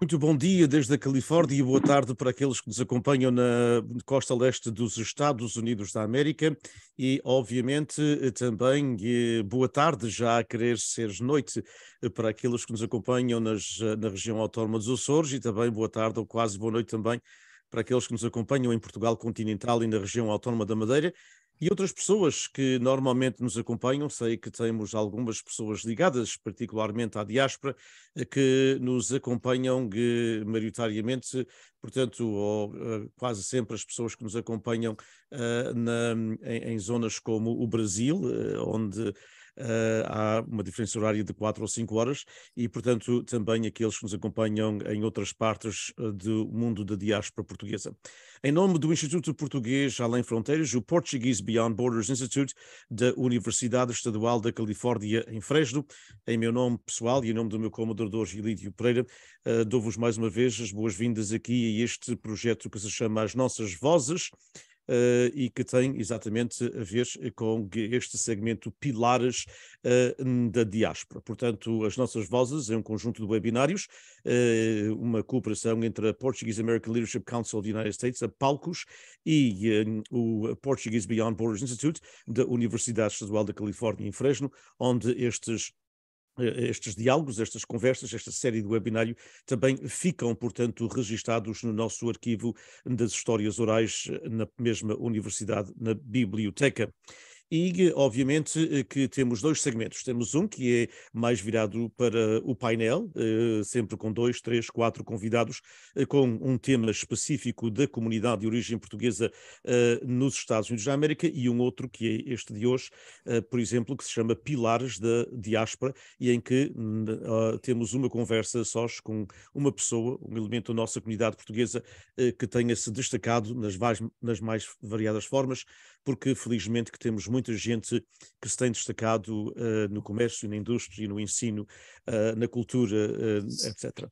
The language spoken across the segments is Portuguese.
Muito bom dia desde a Califórnia e boa tarde para aqueles que nos acompanham na costa leste dos Estados Unidos da América e, obviamente, eh, também eh, boa tarde, já a querer ser noite, eh, para aqueles que nos acompanham nas, na região autónoma dos Açores e também boa tarde ou quase boa noite também para aqueles que nos acompanham em Portugal continental e na região autónoma da Madeira e outras pessoas que normalmente nos acompanham, sei que temos algumas pessoas ligadas, particularmente à diáspora, eh, que nos acompanham maioritariamente, portanto, ou, eh, quase sempre as pessoas que nos acompanham uh, na, em, em, zonas como o Brasil, onde uh, há uma diferença horária de 4 ou 5 horas e, portanto, também aqueles que nos acompanham em outras partes eh, do mundo da diáspora portuguesa. Em nome do Instituto Português Além Fronteiras, o Portuguese Beyond Borders Institute da Universidade Estadual da Califórnia em Fresno, em meu nome pessoal e em nome do meu comandador Gilídio Pereira, uh, dou-vos mais uma vez as boas-vindas aqui a este projeto que se chama As Nossas Vozes, uh, e que tem exatamente a ver eh, com este segmento Pilares uh, da Diáspora. Portanto, as nossas vozes é um conjunto de webinários, uh, uma cooperação entre a Portuguese American Leadership Council of the United States, a PALCOS, e o Portuguese Beyond Borders Institute da Universidade Estadual da Califórnia em Fresno, onde estes eh, estes diálogos, estas conversas, esta série de webinário também ficam, portanto, registados no nosso arquivo das histórias orais eh, na mesma universidade, na biblioteca e obviamente eh, que temos dois segmentos. Temos um que é mais virado para o painel, eh, sempre com dois, três, quatro convidados, eh, com um tema específico da comunidade de origem portuguesa nos Estados Unidos da América, e um outro que é este de hoje, por exemplo, que se chama Pilares da Diáspora, e em que hum, ah, temos uma conversa sós com uma pessoa, um elemento da nossa comunidade portuguesa que tenha se destacado nas mais variadas formas, porque felizmente que temos muito muita gente que se tem destacado uh, no comércio, na indústria, no ensino, uh, na cultura, eh, etc.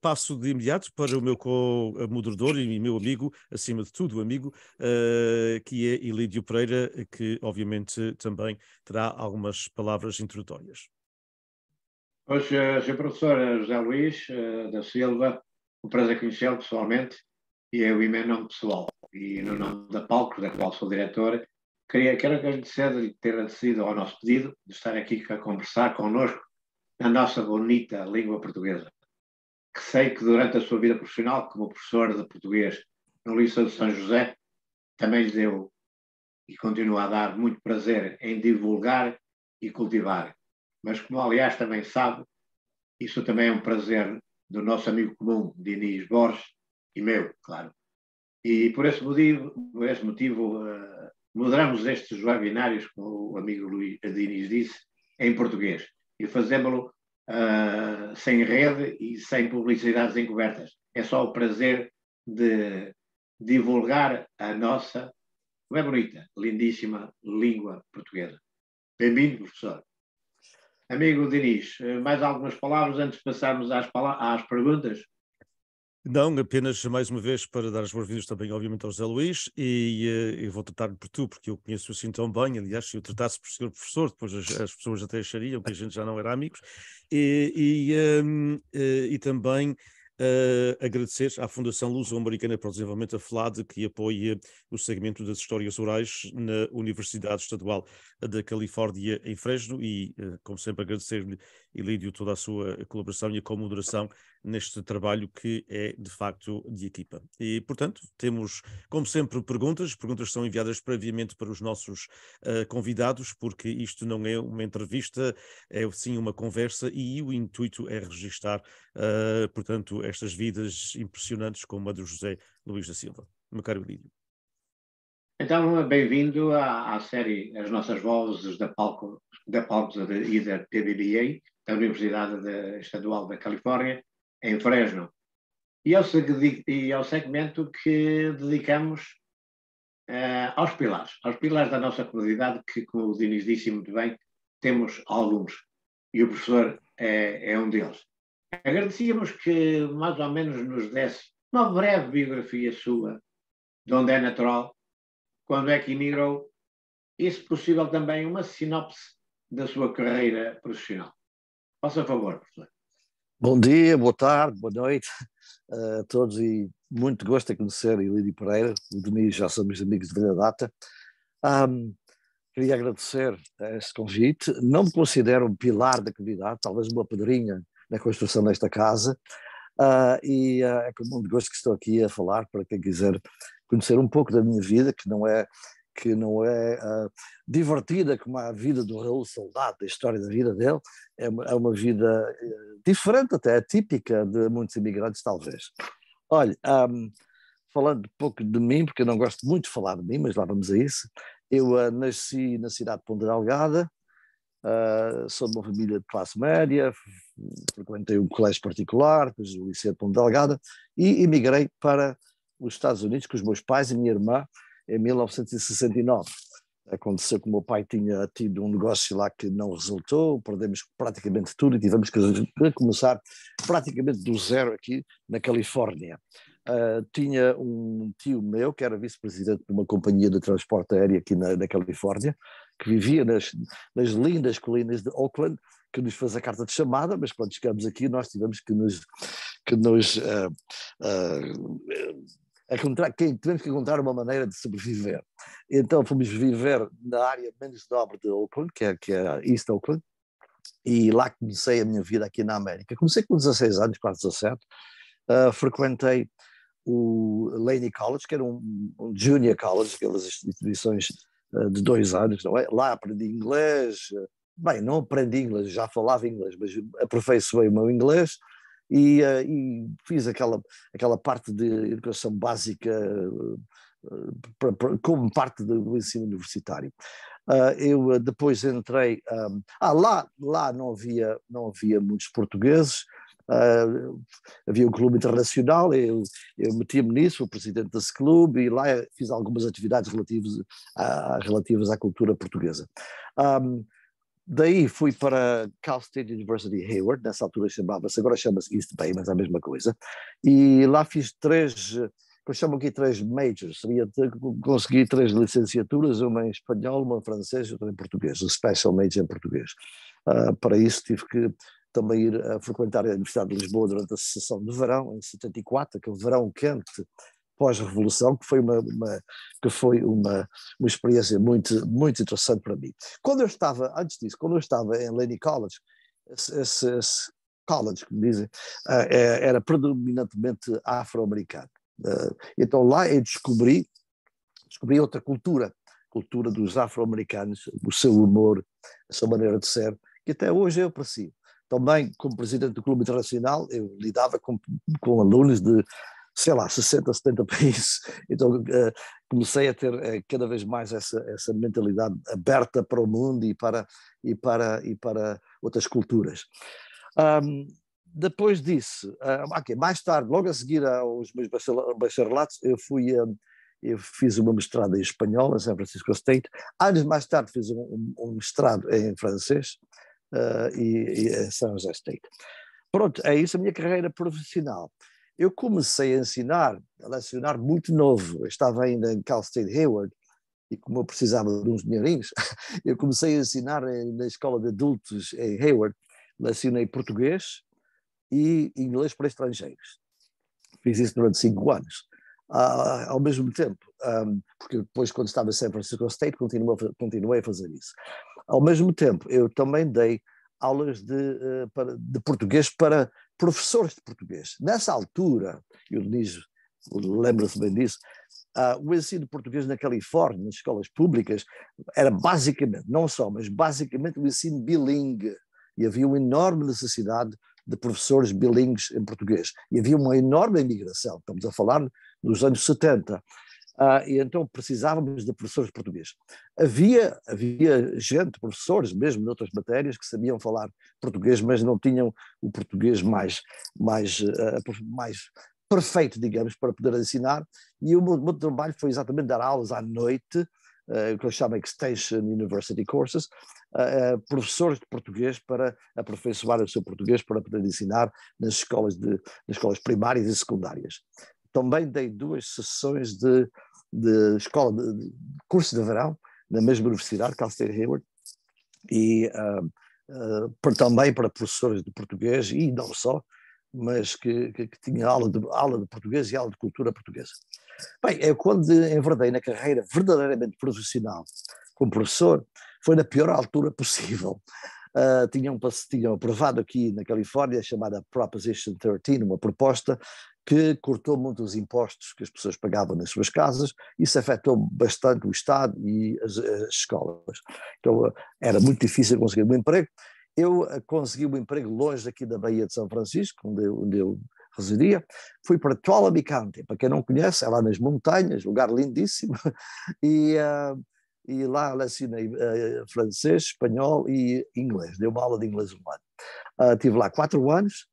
passo de imediato para o meu co-moderador e meu amigo, acima de tudo amigo, que é Ilídio Pereira, que obviamente também terá algumas palavras introdutórias. Hoje, Sr. Professor José Luís da Silva, O prazer conhecê-lo pessoalmente e eu em meu nome pessoal e no nome da Palco, da qual sou diretor, Queria, quero agradecer de ter acedido ao nosso pedido de estar aqui a conversar connosco na nossa bonita língua portuguesa, que sei que durante a sua vida profissional, como professor de português no Liceu de São José, também lhe deu e continua a dar muito prazer em divulgar e cultivar. Mas como aliás também sabe, isso também é um prazer do nosso amigo comum, Diniz Borges, e meu, claro. E por esse motivo, por esse motivo uh, moderamos estes webinários, como o amigo Luís Adines disse, em português e fazemos-lo uh, sem rede e sem publicidades encobertas. É só o prazer de divulgar a nossa, bem é bonita, lindíssima língua portuguesa. Bem-vindo, professor. Amigo Diniz, mais algumas palavras antes de passarmos às, às perguntas? Não, apenas mais uma vez para dar as boas-vindas também, obviamente, ao José Luís, e, eh, eu vou tratar me por tu, porque eu conheço assim tão bem, aliás, se eu tratasse por senhor professor, depois as, as, pessoas até achariam que a gente já não era amigos, e, e, um, ehm, eh, e também uh, agradecer à Fundação Luso-Americana para o Desenvolvimento, a FLAD, que apoia o segmento das histórias orais na Universidade Estadual da Califórnia, em Fresno, e, uh, como sempre, agradecer-lhe, Elídio, toda a sua colaboração e a comoderação neste trabalho que é de facto de equipa. E, portanto, temos, como sempre, perguntas. perguntas são enviadas previamente para os nossos uh, convidados, porque isto não é uma entrevista, é sim uma conversa e o intuito é registar, uh, portanto, estas vidas impressionantes como a do José Luís da Silva. Meu caro Lídio. Então, bem-vindo à, à, série As Nossas Vozes da Palco, da Palco e da TBDA, da Universidade Estadual da Califórnia, em Fresno. E ao, e ao segmento que dedicamos uh, aos pilares, aos pilares da nossa comunidade, que, como o Diniz disse muito bem, temos alguns, e o professor é, é um deles. Agradecíamos que mais ou menos nos desse uma breve biografia sua, de onde é natural, quando é que emigrou, e, se possível, também uma sinopse da sua carreira profissional. Faça favor, professor. Bom dia, boa tarde, boa noite a todos e muito gosto de conhecer a Elidio Pereira, o Denis já somos amigos de velha data. Um, queria agradecer este convite, não me considero um pilar da comunidade, talvez uma pedrinha na construção desta casa, Uh, e uh, é com muito gosto que estou aqui a falar para quem quiser conhecer um pouco da minha vida, que não é que não é uh, divertida como a vida do Raul Soldado, a história da vida dele, é uma, é uma vida eh, diferente, até típica de muitos imigrantes, talvez. Olha, um, falando um pouco de mim, porque eu não gosto muito de falar de mim, mas lá vamos a isso, eu uh, nasci na cidade de de Delgada, ah, sou de uma família de classe média, frequentei um colégio particular, depois o Liceu de de Delgada, e emigrei para os Estados Unidos com os meus pais e minha irmã, em 1969. Aconteceu que o meu pai tinha tido um negócio lá que não resultou, perdemos praticamente tudo e tivemos que recomeçar praticamente do zero aqui na Califórnia. Uh, tinha um tio meu que era vice-presidente de uma companhia de transporte aéreo aqui na, na Califórnia, que vivia nas, nas lindas colinas de Oakland, que nos fez a carta de chamada, mas quando chegamos aqui nós tivemos que nos, que nos uh, uh, encontrar, que tivemos que encontrar uma maneira de sobreviver. Então fomos viver na área menos nobre de Oakland, que é, que é East Oakland, e lá comecei a minha vida aqui na América. Comecei com 16 anos, quase 17, uh, ah, frequentei o Laney College, que era um, um junior college, aquelas instituições uh, de dois anos, não é? Lá aprendi inglês, bem, não aprendi inglês, já falava inglês, mas aperfeiçoei o meu inglês, e, uh, e fiz aquela, aquela parte de educação básica uh, pra, pra, como parte do ensino universitário. Uh, eu depois entrei. Um, ah, lá, lá não, havia, não havia muitos portugueses, Uh, havia um clube internacional, eu, eu metia-me nisso, o presidente desse clube, e lá fiz algumas atividades relativas, a, ah, relativas à cultura portuguesa. Um, Daí fui para Cal State University Hayward, nessa altura chamava-se, agora chama-se East Bay, mas é a mesma coisa. E lá fiz três, eu chamo aqui três majors, seria, consegui três licenciaturas, uma em espanhol, uma em francês e outra em português, um special major em português. Uh, para isso tive que também ir a ah, frequentar a Universidade de Lisboa durante a sessão de verão, em 74, aquele verão quente pós-revolução, que foi uma, uma, que foi uma, uma experiência muito, muito interessante para mim. Quando eu estava, antes disso, quando eu estava em Laney College, esse, esse, esse college, como dizem, eh, eh, era predominantemente afro-americano. Eh, então lá eu descobri, descobri outra cultura, cultura dos afro-americanos, o seu humor, a sua maneira de ser, que até hoje eu aprecio. Também, como presidente do Clube Internacional, eu lidava com, com alunos de sei lá, 60, 70 países. Então uh, comecei a ter uh, cada vez mais essa, essa mentalidade aberta para o mundo e para, e para, e para outras culturas. Um, depois disso, uh, okay, mais tarde, logo a seguir aos meus bacharelatos, eu fui. Ah, eu fiz uma mestrado em espanhol, em San Francisco State. Anos mais tarde fiz um, um, um mestrado em francês uh, e, e em San José State. Pronto, é isso a minha carreira profissional. Eu comecei a ensinar, a lecionar muito novo. Eu estava ainda em Cal State Hayward e como eu precisava de uns dinheirinhos, eu comecei a ensinar eh, na escola de adultos em Hayward. Lecionei português e inglês para estrangeiros. Fiz isso durante cinco anos. Ah, ao mesmo tempo, um, porque depois, quando estava em San Francisco State, continuei, continuei a fazer isso. Ao mesmo tempo, eu também dei aulas de, eh, de português para professores de português. Nessa altura, e o Denis lembra-se bem disso, uh, o ensino português na Califórnia, nas escolas públicas, era basicamente, não só, mas basicamente o ensino bilingue. E havia uma enorme necessidade de professores bilíngues em português. E havia uma enorme imigração, estamos a falar dos anos 70. Uh, e então precisávamos de professores portugueses. Havia, havia gente, professores, mesmo de outras matérias, que sabiam falar português, mas não tinham o português mais, mais, uh, mais perfeito, digamos, para poder ensinar. E o meu, meu trabalho foi exatamente dar aulas à noite, uh, que eu chamo Extension University Courses, a, professores de português para aperfeiçoar o seu português, para poder ensinar nas escolas, de, nas escolas primárias e secundárias também dei duas sessões de, de escola, de, de curso de verão, na mesma universidade, Cal State Hayward, e uh, uh, também para professores de português e não só, mas que, que, que, tinha aula de, aula de português e aula de cultura portuguesa. Bem, é quando enverdei na carreira verdadeiramente profissional como professor, foi na pior altura possível. Uh, tinham, tinham aprovado aqui na Califórnia, chamada Proposition 13, uma proposta que cortou muito os impostos que as pessoas pagavam nas suas casas, isso afetou bastante o Estado e as, as escolas. Então era muito difícil conseguir um emprego. Eu eh, consegui um emprego longe daqui da Baía de São Francisco, onde eu, onde eu residia, fui para Toalabicante, para quem não conhece, é lá nas montanhas, lugar lindíssimo, e, uh, e lá ensinei uh, eh, francês, espanhol e inglês, dei uma aula de inglês um ano. Uh, tive lá quatro anos,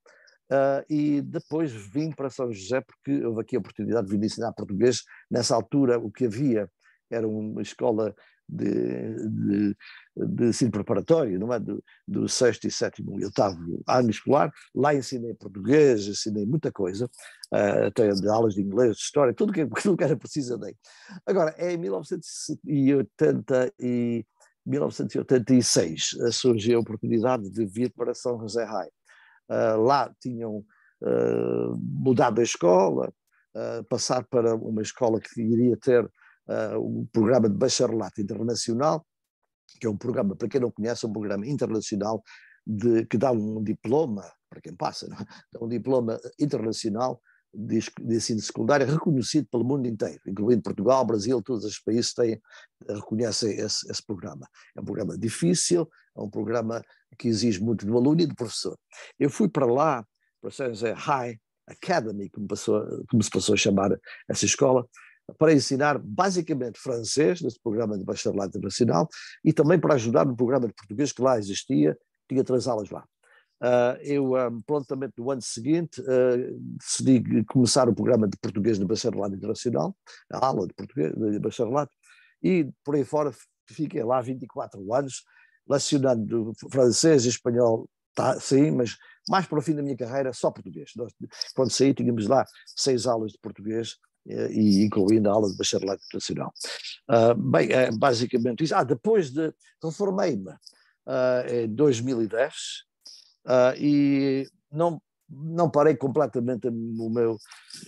Uh, e depois vim para São José porque houve aqui a oportunidade de vir ensinar português. Nessa altura, o que havia era uma escola de, de, de ensino preparatório, não é? do, do sexto e sétimo e oitavo ano escolar. Lá ensinei português, ensinei muita coisa, uh, até de aulas de inglês, de história, tudo que, tudo que era preciso dei. Agora, é em 1980 e 1986 ah, surgiu a oportunidade de vir para São José High ah, lá tinham ah, mudado a escola, ah, passar para uma escola que iria ter o um programa de bacharelato internacional, que é um programa, para quem não conhece, um programa internacional de, que dá um diploma, para quem passa, não? É? dá um diploma internacional de, de ensino secundário reconhecido pelo mundo inteiro, incluindo Portugal, Brasil, todos os países têm, reconhecem esse, esse programa. É um programa difícil, é um programa que exige muito do aluno e do professor. Eu fui para lá, para a High Academy, como, passou, como se passou a chamar essa escola, para ensinar basicamente francês, nesse programa de bacharelado internacional, e também para ajudar no programa de português que lá existia, tinha três aulas lá. Uh, eu um, ah, prontamente no ano seguinte uh, decidi começar o programa de português no bacharelado internacional, a aula de português de bacharelado, e por aí fora fiquei lá 24 anos, relacionado francês e espanhol, tá, sim, mas mais para o fim da minha carreira, só português. Nós, quando saí, tínhamos lá seis aulas de português, eh, e incluindo a aula de bacharelado internacional. Uh, bem, é basicamente isso. Ah, depois de reformei-me uh, em 2010 uh, ah, e não não parei completamente o meu,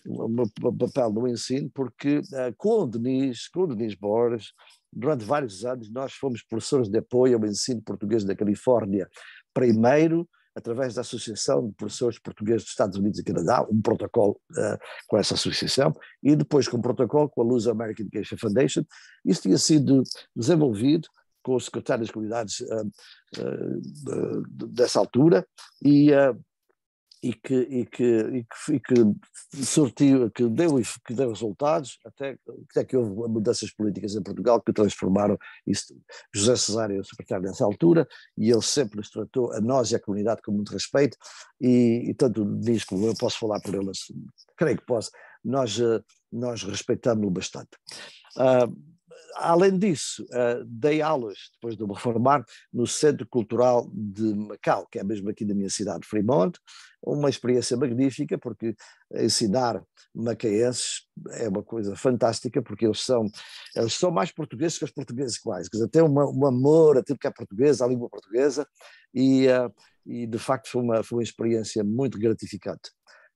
o meu papel no ensino, porque uh, com o Denis, com o Denis Borges, Durante vários anos, nós fomos professores de apoio ao ensino português da Califórnia. Primeiro, através da Associação de Professores Portugueses dos Estados Unidos e Canadá, um protocolo uh, com essa associação, e depois com um protocolo com a Luz American Education Foundation. Isso tinha sido desenvolvido com os secretários eh, eh, de comunidades uh, uh, dessa altura e e que, e que, e que, e que sortiu, que deu, que deu resultados, até, até que houve mudanças políticas em Portugal que transformaram isso. José Cesário é o secretário nessa altura e ele sempre nos tratou, a nós e a comunidade, com muito respeito e, e tanto diz como eu posso falar por ele, assim, creio que posso, nós, eh, nós respeitamos-lo bastante. Uh, além disso, uh, dei aulas, depois de me reformar, no Centro Cultural de Macau, que é mesmo aqui da minha cidade, Fremont, uma experiência magnífica, porque ensinar macaenses é uma coisa fantástica, porque eles são, eles são mais portugueses que os portugueses quais quer dizer, têm uma, um amor a tudo que é português, à língua portuguesa, e, uh, e de facto foi uma, foi uma experiência muito gratificante.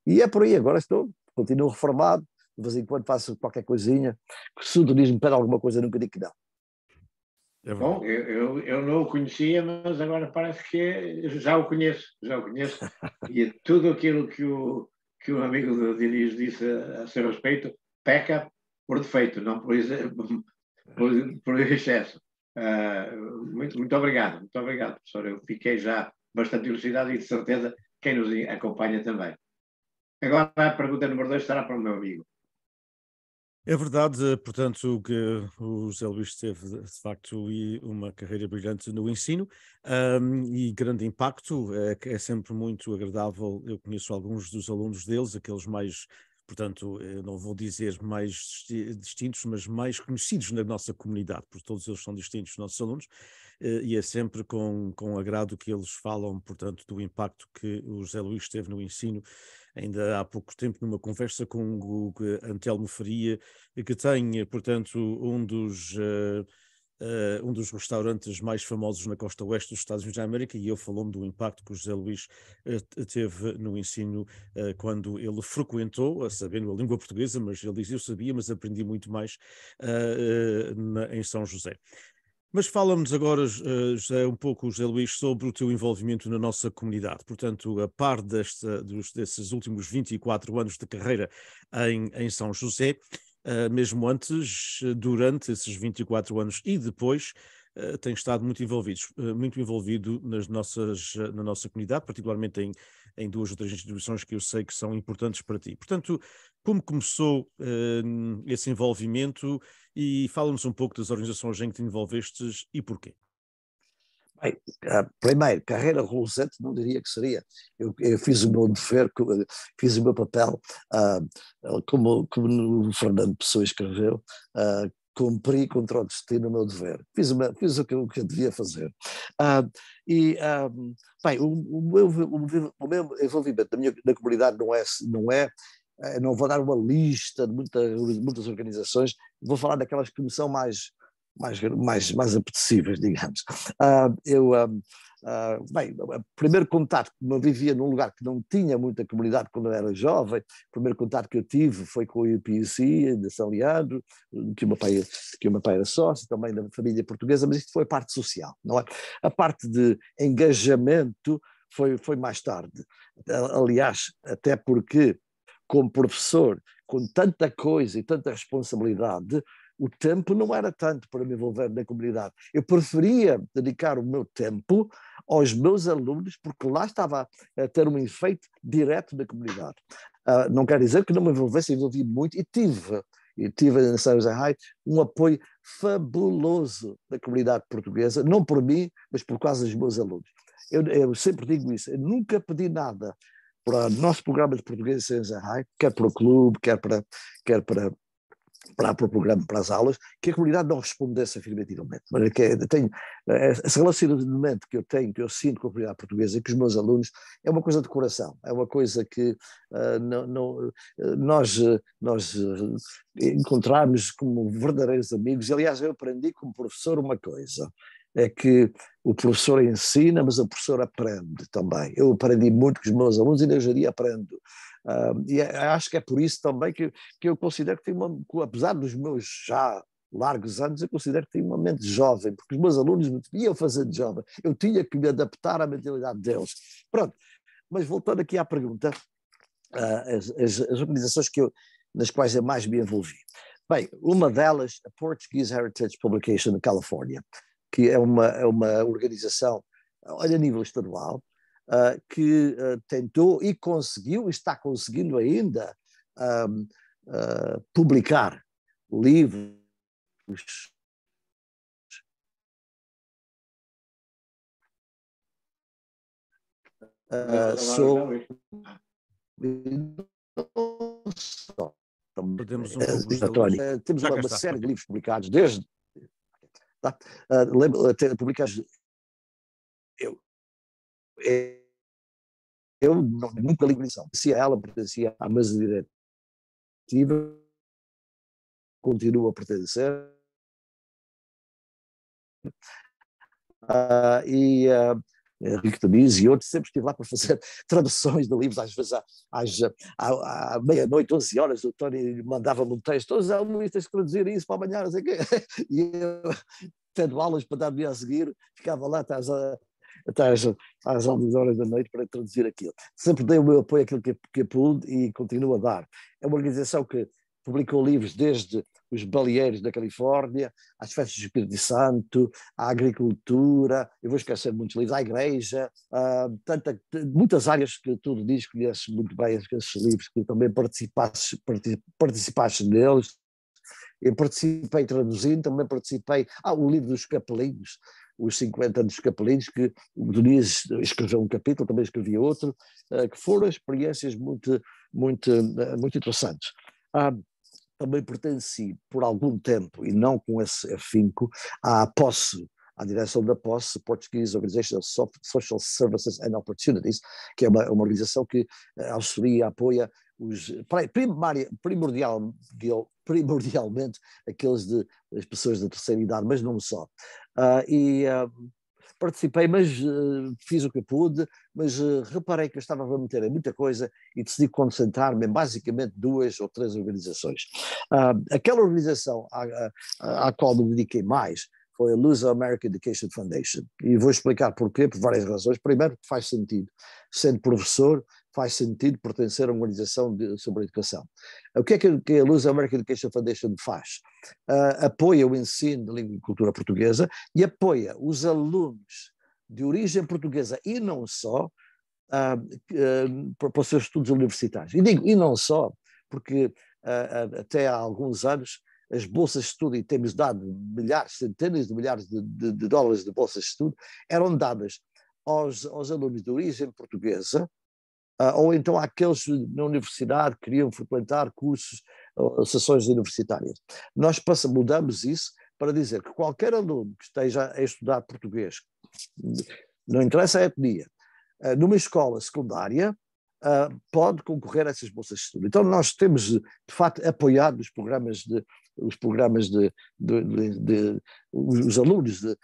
E é por aí, agora estou, continuo reformado, de vez em quando faço qualquer coisinha, se o turismo pede alguma coisa, nunca digo que não. É Bom, eu, eu, eu, não o conhecia, mas agora parece que é, já o conheço, já o conheço. e é tudo aquilo que o, que o amigo do Diniz disse a, a seu respeito peca por defeito, não por, por, por excesso. Uh, muito, muito obrigado, muito obrigado, professor. Eu fiquei já bastante elucidado e de certeza quem nos acompanha também. Agora a pergunta número dois estará para o meu amigo. É verdade, portanto, que o José Luís teve, de facto, uma carreira brilhante no ensino um, e grande impacto. É, é sempre muito agradável. Eu conheço alguns dos alunos deles, aqueles mais portanto, eh, não vou dizer mais distintos, mas mais conhecidos na nossa comunidade, porque todos eles são distintos, os nossos alunos, eh, e é sempre com, com agrado que eles falam, portanto, do impacto que o José Luís teve no ensino ainda há pouco tempo, numa conversa com o Antelmo Faria, que tem, eh, portanto, um dos. Uh, um dos restaurantes mais famosos na costa oeste dos Estados Unidos da América, e ele falou-me do impacto que o José Luís uh, teve no ensino uh, quando ele frequentou, sabendo a língua portuguesa, mas ele dizia eu sabia, mas aprendi muito mais na, em São José. Mas fala-nos agora, eh, José, um pouco, José Luís, sobre o teu envolvimento na nossa comunidade. Portanto, a par desta, dos, desses últimos 24 anos de carreira em, em São José, uh, mesmo antes, durante esses 24 anos e depois, uh, eh, tem estado muito, envolvido uh, muito envolvido nas nossas, na nossa comunidade, particularmente em, em duas ou três instituições que eu sei que são importantes para ti. Portanto, como começou uh, esse envolvimento e fala-nos um pouco das organizações em que te envolvestes e porquê. Bem, ah, primeiro, carreira reluzente não diria que seria. Eu, eu fiz o meu dever, fiz o meu papel, uh, como, como o Fernando Pessoa escreveu, uh, cumpri contra o destino o meu dever. Fiz, uma, fiz o, que, que eu devia fazer. Uh, e, bem, o, o, meu, o, meu, envolvimento na, minha, na comunidade não é, não é eh, não vou dar uma lista de, muitas muitas organizações, vou falar daquelas que me são mais, mais, mais, mais apetecíveis, digamos. Uh, eu, uh, uh, bem, o primeiro contato, como eu vivia num lugar que não tinha muita comunidade quando eu era jovem, o primeiro contato que eu tive foi com o IPC de São Leandro, que o meu pai, que o meu pai era sócio, também da família portuguesa, mas isto foi a parte social, não é? A parte de engajamento foi, foi mais tarde. Aliás, até porque como professor, com tanta coisa e tanta responsabilidade, o tempo não era tanto para me envolver na comunidade. Eu preferia dedicar o meu tempo aos meus alunos, porque lá estava a ter um efeito direto na comunidade. Uh, não quer dizer que não me envolvesse, envolvi muito e tive. E tive em São José High um apoio fabuloso da comunidade portuguesa, não por mim, mas por quase os meus alunos. Eu, eu sempre digo isso, eu nunca pedi nada para o nosso programa de português em Shanghai, quer para o clube, quer para, quer para, para, para o programa, para as aulas, que a comunidade não respondesse afirmativamente. Mas que eu é, tenho, é, esse relacionamento que eu tenho, que eu sinto com a comunidade portuguesa e com os meus alunos, é uma coisa de coração, é uma coisa que uh, não, não, nós, nós eh, encontramos como verdadeiros amigos. Aliás, eu aprendi como professor uma coisa, é que o professor ensina, mas o professor aprende também. Eu aprendi muito com os meus alunos e hoje em dia aprendo. Uh, e é, acho que é por isso também que, que eu considero que tenho uma, que, apesar dos meus já largos anos, eu considero que tenho uma mente jovem, porque os meus alunos me deviam fazer de jovem, eu tinha que me adaptar à mentalidade deles. Pronto, mas voltando aqui à pergunta, uh, as, as, as, organizações que eu, nas quais eu mais me envolvi. Bem, uma delas, a Portuguese Heritage Publication da Califórnia, que é uma, é uma organização, olha, a nível estadual, uh, que uh, tentou e conseguiu, e está conseguindo ainda, uh, publicar livros Uh, temos uma, uma série de livros publicados desde Tá? Uh, ah, até ah, publicar. Eu, eu não, nunca li ligação. Se ela pertencia à mesa diretiva, continua a pertencer. Uh, e uh, Rico é Tamiz e outros, sempre estive lá para fazer traduções de livros, às vezes à, às, à, à meia-noite, 11 horas, o Tony mandava-me um texto, todos os que traduzir isso para amanhã, não sei o quê. E eu, tendo aulas para dar dia a seguir, ficava lá até às, até às, às 11 horas da noite para traduzir aquilo. Sempre dei o meu apoio àquilo que, que pude e continuo a dar. É uma organização que publicou livros desde os baleeiros da Califórnia, as festas do Espírito Santo, a agricultura, eu vou esquecer muitos livros, a igreja, uh, tanta, muitas áreas que tu diz que conheces muito bem esses livros, que também participaste, participaste deles. Eu participei traduzindo, também participei. Ah, o livro dos Capelinos, os 50 anos dos Capelinos, que o Doniz escreveu um capítulo, também escrevi outro, eh, que foram experiências muito, muito, eh, muito interessantes. Ah, também pertenci por algum tempo, e não com esse afinco, à posse, à direção da posse, Portuguese Organization of Social Services and Opportunities, que é uma, uma organização que eh, auxilia e apoia os, primária, primordial, primordialmente aqueles de as pessoas da terceira idade, mas não só. Uh, e uh, participei, mas uh, fiz o que pude, mas uh, reparei que eu estava a meter em muita coisa e decidi concentrar-me em basicamente duas ou três organizações. Uh, aquela organização à, à, à qual me dediquei mais foi a Lusa American Education Foundation. E vou explicar porquê, por várias razões. Primeiro, porque faz sentido. Sendo professor, faz sentido pertencer a uma organização de, sobre a educação. O que é que, que a Luz American Education Foundation faz? Uh, apoia o ensino da língua e cultura portuguesa e apoia os alunos de origem portuguesa e não só uh, uh, para, para os seus estudos universitários. E digo e não só, porque até há alguns anos as bolsas de estudo, e temos dado milhares, centenas de milhares de, de, de dólares de bolsas de estudo, eram dadas aos, aos alunos de origem portuguesa ah, ou então aqueles na universidade que queriam frequentar cursos, sessões universitárias. Nós passamos, mudamos isso para dizer que qualquer aluno que esteja a estudar português, não interessa a etnia, ah, numa escola secundária, ah, pode concorrer a essas bolsas de estudo. Então, nós temos, de facto, apoiado os programas de, os programas de, de, de, de os alunos de,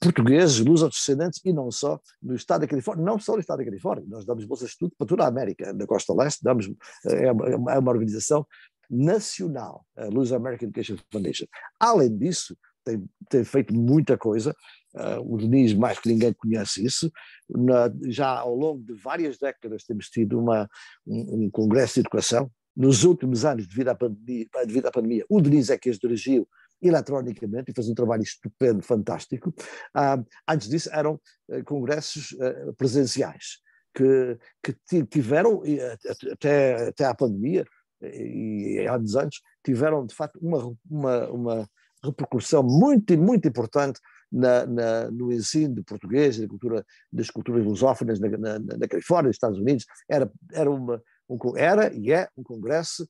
portugueses, luso-descendentes e não só no estado da Califórnia, não só no estado da Califórnia, nós damos bolsas de estudo para toda a América, da costa leste, damos, é, é uma, é uma organização nacional, a Luz American Education Foundation. Além disso, tem, tem feito muita coisa, Uh, o Denis mais que ninguém conhece isso. Na, já ao longo de várias décadas temos tido uma, um, um, congresso de educação, nos últimos anos, devido à pandemia, devido à pandemia o Denise é que as dirigiu eletronicamente e fez um trabalho estupendo, fantástico. Ah, antes disso, eram eh, congressos eh, presenciais, que, que tiveram, eh, até, até à pandemia, e há uns anos, tiveram de facto uma, uma, uma repercussão muito, muito importante na, na, no ensino de português, da cultura, das culturas lusófonas na, na, na Califórnia, nos Estados Unidos. Era, era uma, um, era e é um congresso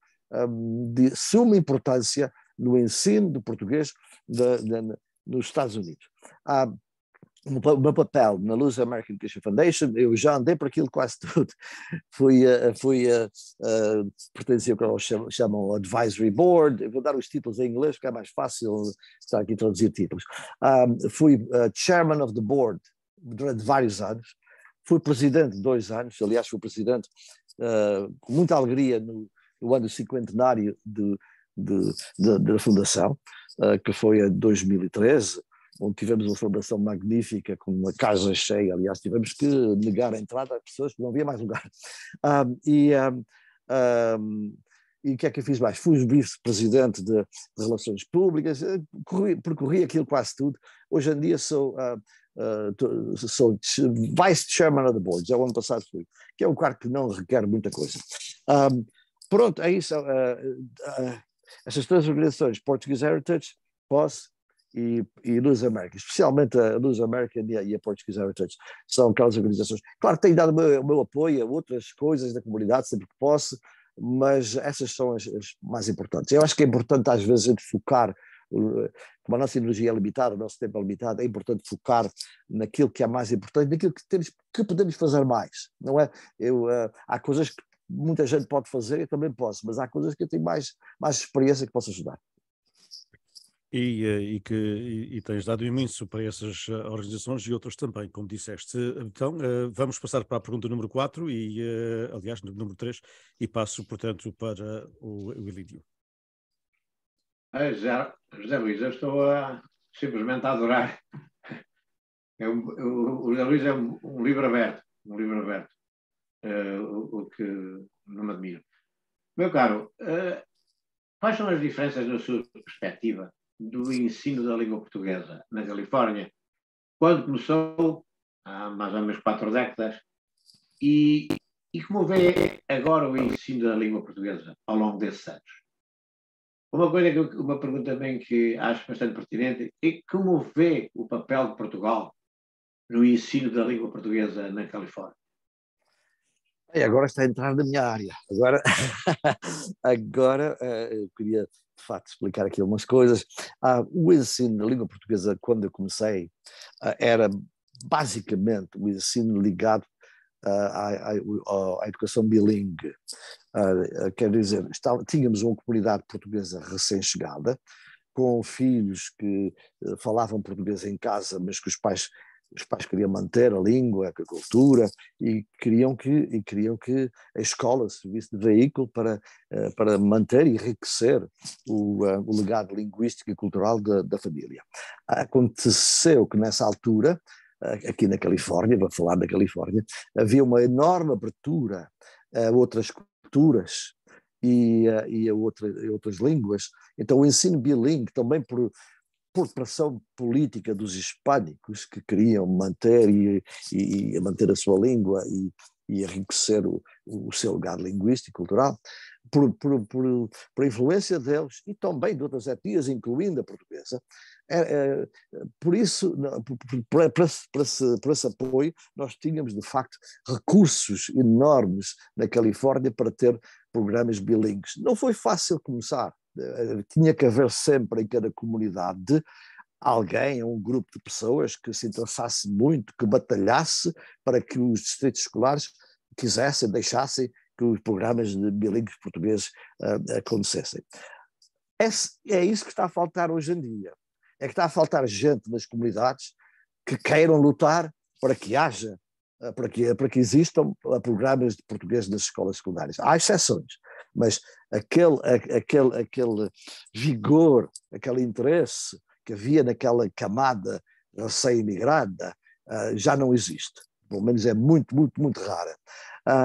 um, de suma importância no ensino do português de, de, nos Estados Unidos. Há o meu papel na Luz American Christian Foundation, eu já andei por aquilo quase tudo. Fui, fui uh, uh, pertenci ao que eles chamam, chamam Advisory Board, eu vou dar os títulos em inglês porque é mais fácil estar aqui a traduzir títulos. Um, fui uh, Chairman of the Board durante vários anos, fui presidente dois anos, aliás fui presidente uh, com muita alegria no, no ano cinquentenário de, de, de, da fundação, uh, que foi em 2013, onde tivemos uma celebração magnífica, com uma casa cheia, aliás, tivemos que negar a entrada a pessoas porque não havia mais lugar. Um, ah, e, um, e o que é que eu fiz mais? Fui vice-presidente de, Relações Públicas, percorri, eh, percorri, aquilo quase tudo. Hoje em dia sou uh, sou ah, Vice Chairman of the Board, já o ano passado fui, que é um cargo que não requer muita coisa. Um, pronto, é isso. Uh, uh, essas três organizações, Portuguese Heritage, POS e, e Luz América, especialmente a Luz América e a, e a Portuguese Heritage, são aquelas organizações. Claro, tenho dado o meu, o meu apoio a outras coisas da comunidade sempre que posso, mas essas são as, as mais importantes. Eu acho que é importante, às vezes, focar como a nossa energia é limitada, o nosso tempo é limitado, é importante focar naquilo que é mais importante, naquilo que, temos, que podemos fazer mais, não é? Eu, uh, há coisas que muita gente pode fazer, eu também posso, mas há coisas que eu tenho mais, mais experiência que posso ajudar. E, eh, e, que, e, tens dado imenso para essas eh, organizações e outras também, como disseste. Então, vamos passar para a pergunta número 4 e, aliás, número 3, e passo, portanto, para o, o Elidio. José Luís, eu estou a, simplesmente a adorar. É o, José Luís é um, um, livro aberto, um livro aberto, uh, o, o, que não me admiro. Meu caro, uh, quais são as diferenças na sua perspectiva do ensino da língua portuguesa na Califórnia, quando começou, há mais ou menos quatro décadas, e, e como vê agora o ensino da língua portuguesa ao longo desses anos? Uma coisa uma pergunta também que acho bastante pertinente é como vê o papel de Portugal no ensino da língua portuguesa na Califórnia? E agora está a entrar na minha área. Agora, agora eh, eu queria de facto explicar aqui algumas coisas. Ah, o ensino da língua portuguesa, quando eu comecei, ah, era basicamente o ensino ligado a, a, educação bilingue. Ah, ah, quer dizer, tínhamos uma comunidade portuguesa recém-chegada, com filhos que ah, falavam português em casa, mas que os pais os pais queriam manter a língua, a cultura e queriam que e queriam que a escola servisse de veículo para para manter e enriquecer o, o legado linguístico e cultural da, da família. Aconteceu que nessa altura eh, aqui na Califórnia, vou falar da Califórnia, havia uma enorme abertura a outras culturas e, eh, e a, outra, a outras línguas. Então o ensino bilingue, também por, por pressão política dos hispânicos que queriam manter e, e, e manter a sua língua e, e enriquecer o, o, seu lugar linguístico cultural, por, por, por, por influência deles e também de outras etnias, incluindo a portuguesa, é, é, por isso, por, esse, por, esse, apoio, nós tínhamos, de facto, recursos enormes na Califórnia para ter programas bilíngues. Não foi fácil começar. Eh, tinha que haver sempre em cada comunidade alguém, um grupo de pessoas que se interessasse muito, que batalhasse para que os distritos escolares quisessem, deixassem que os programas de bilíngues portugueses uh, acontecessem. É, é isso que está a faltar hoje em dia é que está a faltar gente nas comunidades que queiram lutar para que haja, eh, para que, para que existam eh, programas de português nas escolas secundárias. Há exceções, mas aquele, aquele, aquele vigor, aquele interesse que havia naquela camada recém-imigrada eh, já não existe. Pelo menos é muito, muito, muito rara.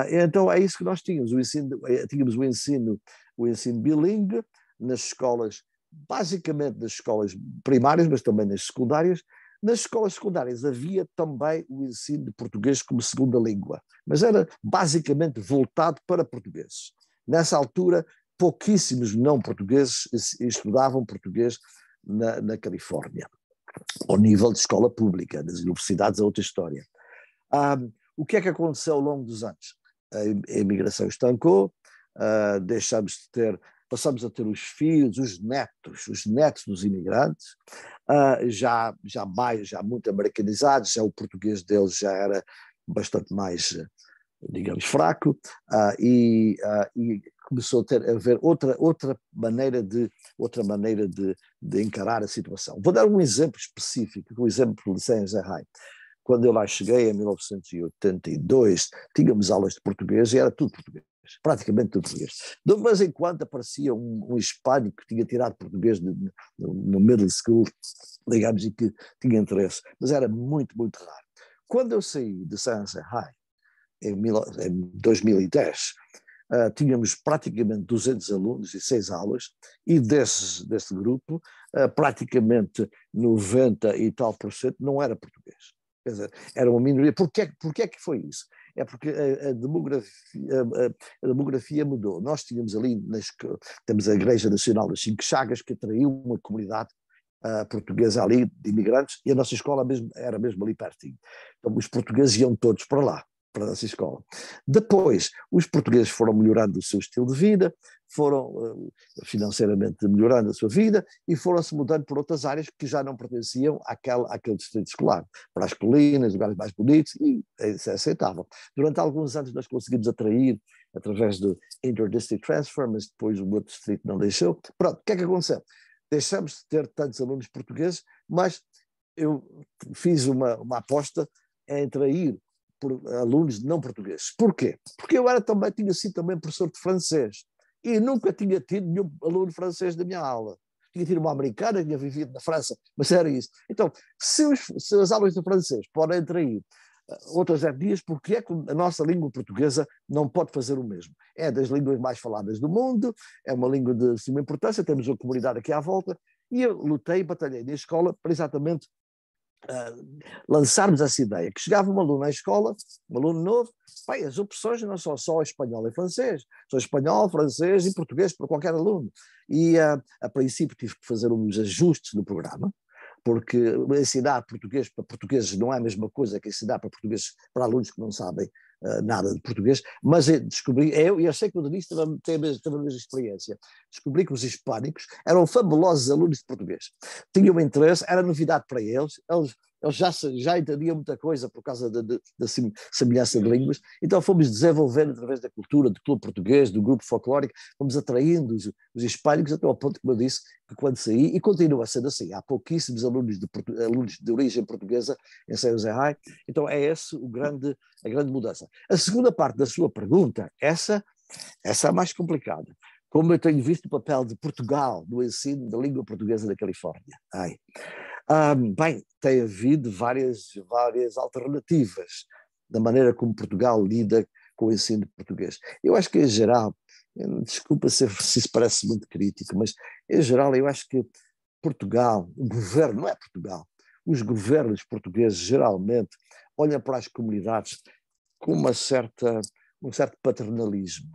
Então é isso que nós tínhamos, o ensino, tínhamos o ensino, o ensino bilingue nas escolas basicamente nas escolas primárias, mas também nas secundárias. Nas escolas secundárias havia também o ensino de português como segunda língua, mas era basicamente voltado para portugueses. Nessa altura, pouquíssimos não portugueses estudavam português na, na Califórnia, ao nível de escola pública, nas universidades é outra história. Ah, o que é que aconteceu ao longo dos anos? A imigração estancou, ah, deixámos de ter passamos a ter os filhos, os netos, os netos dos imigrantes, ah, já, já, mais, já muito americanizados, já o português deles já era bastante mais, digamos, fraco, ah, e, ah, e começou a ter a ver outra outra maneira de outra maneira de, de, encarar a situação. Vou dar um exemplo específico, um exemplo de Sanzerheim. Quando eu lá cheguei em 1982, tínhamos aulas de português e era tudo português praticamente português. De vez em quando aparecia um, um hispânico que tinha tirado português de, de, no middle school, digamos, e que tinha interesse, mas era muito, muito raro. Quando eu saí de Shanghai, em, mil, em 2010, uh, ah, tínhamos praticamente 200 alunos e seis aulas, e desse desse grupo, uh, praticamente 90 e tal por cento não era português. Quer dizer, era uma minoria. Porquê, porquê é que foi isso? é porque a, a demografia, a, a, demografia mudou. Nós tínhamos ali, nas, temos a Igreja Nacional das Cinco Chagas, que atraiu uma comunidade uh, portuguesa ali, de imigrantes, e a nossa escola mesmo, era mesmo ali pertinho. Então os portugueses iam todos para lá para a nossa escola. Depois, os portugueses foram melhorando o seu estilo de vida, foram eh, financeiramente melhorando a sua vida e foram-se mudando por outras áreas que já não pertenciam àquele, àquele distrito escolar, para as colinas, lugares mais bonitos, e isso é aceitável. Durante alguns anos nós conseguimos atrair, através do Interdistrict Transfer, mas depois o outro distrito não deixou. Pronto, o que é que aconteceu? Deixamos de ter tantos alunos portugueses, mas eu fiz uma, uma aposta em atrair por alunos não portugueses. Porquê? Porque eu era também, tinha sido também professor de francês e nunca tinha tido nenhum aluno francês da minha aula. Tinha tido uma americana, tinha vivido na França, mas era isso. Então, se, os, se as aulas de francês podem atrair ah, outras etnias, porque é que a nossa língua portuguesa não pode fazer o mesmo? É das línguas mais faladas do mundo, é uma língua de suma importância, temos uma comunidade aqui à volta, e eu lutei, batalhei na escola para exatamente ah, lançarmos essa ideia, que chegava um aluno à escola, um aluno novo, bem, as opções não são só espanhol e francês, são espanhol, francês e português para qualquer aluno. E ah, a princípio tive que fazer uns ajustes no programa, porque ensinar português para portugueses não é a mesma coisa que ensinar para portugueses para alunos que não sabem eh, nada de português, mas descobri, é eu e eu sei que o Denis teve, a teve a mesma experiência, descobri que os hispânicos eram fabulosos alunos de português. Tinham interesse, era novidade para eles, eles eles já, já entendiam muita coisa por causa da, da, da semelhança de línguas, então fomos desenvolvendo através da cultura, do clube português, do grupo folclórico, fomos atraindo os, os hispânicos até ao ponto, como eu disse, que quando saí, e continua sendo assim, há pouquíssimos alunos de, alunos de origem portuguesa em São José High, então é essa grande, a grande mudança. A segunda parte da sua pergunta, essa, essa é a mais complicada, como eu tenho visto o papel de Portugal no ensino da língua portuguesa da Califórnia. Ai. Ah, bem, tem havido várias, várias alternativas da maneira como Portugal lida com o ensino português. Eu acho que, em geral, desculpa se, se isso parece muito crítico, mas, em geral, eu acho que Portugal, o governo, não é Portugal, os governos portugueses geralmente olham para as comunidades com uma certa, um certo paternalismo.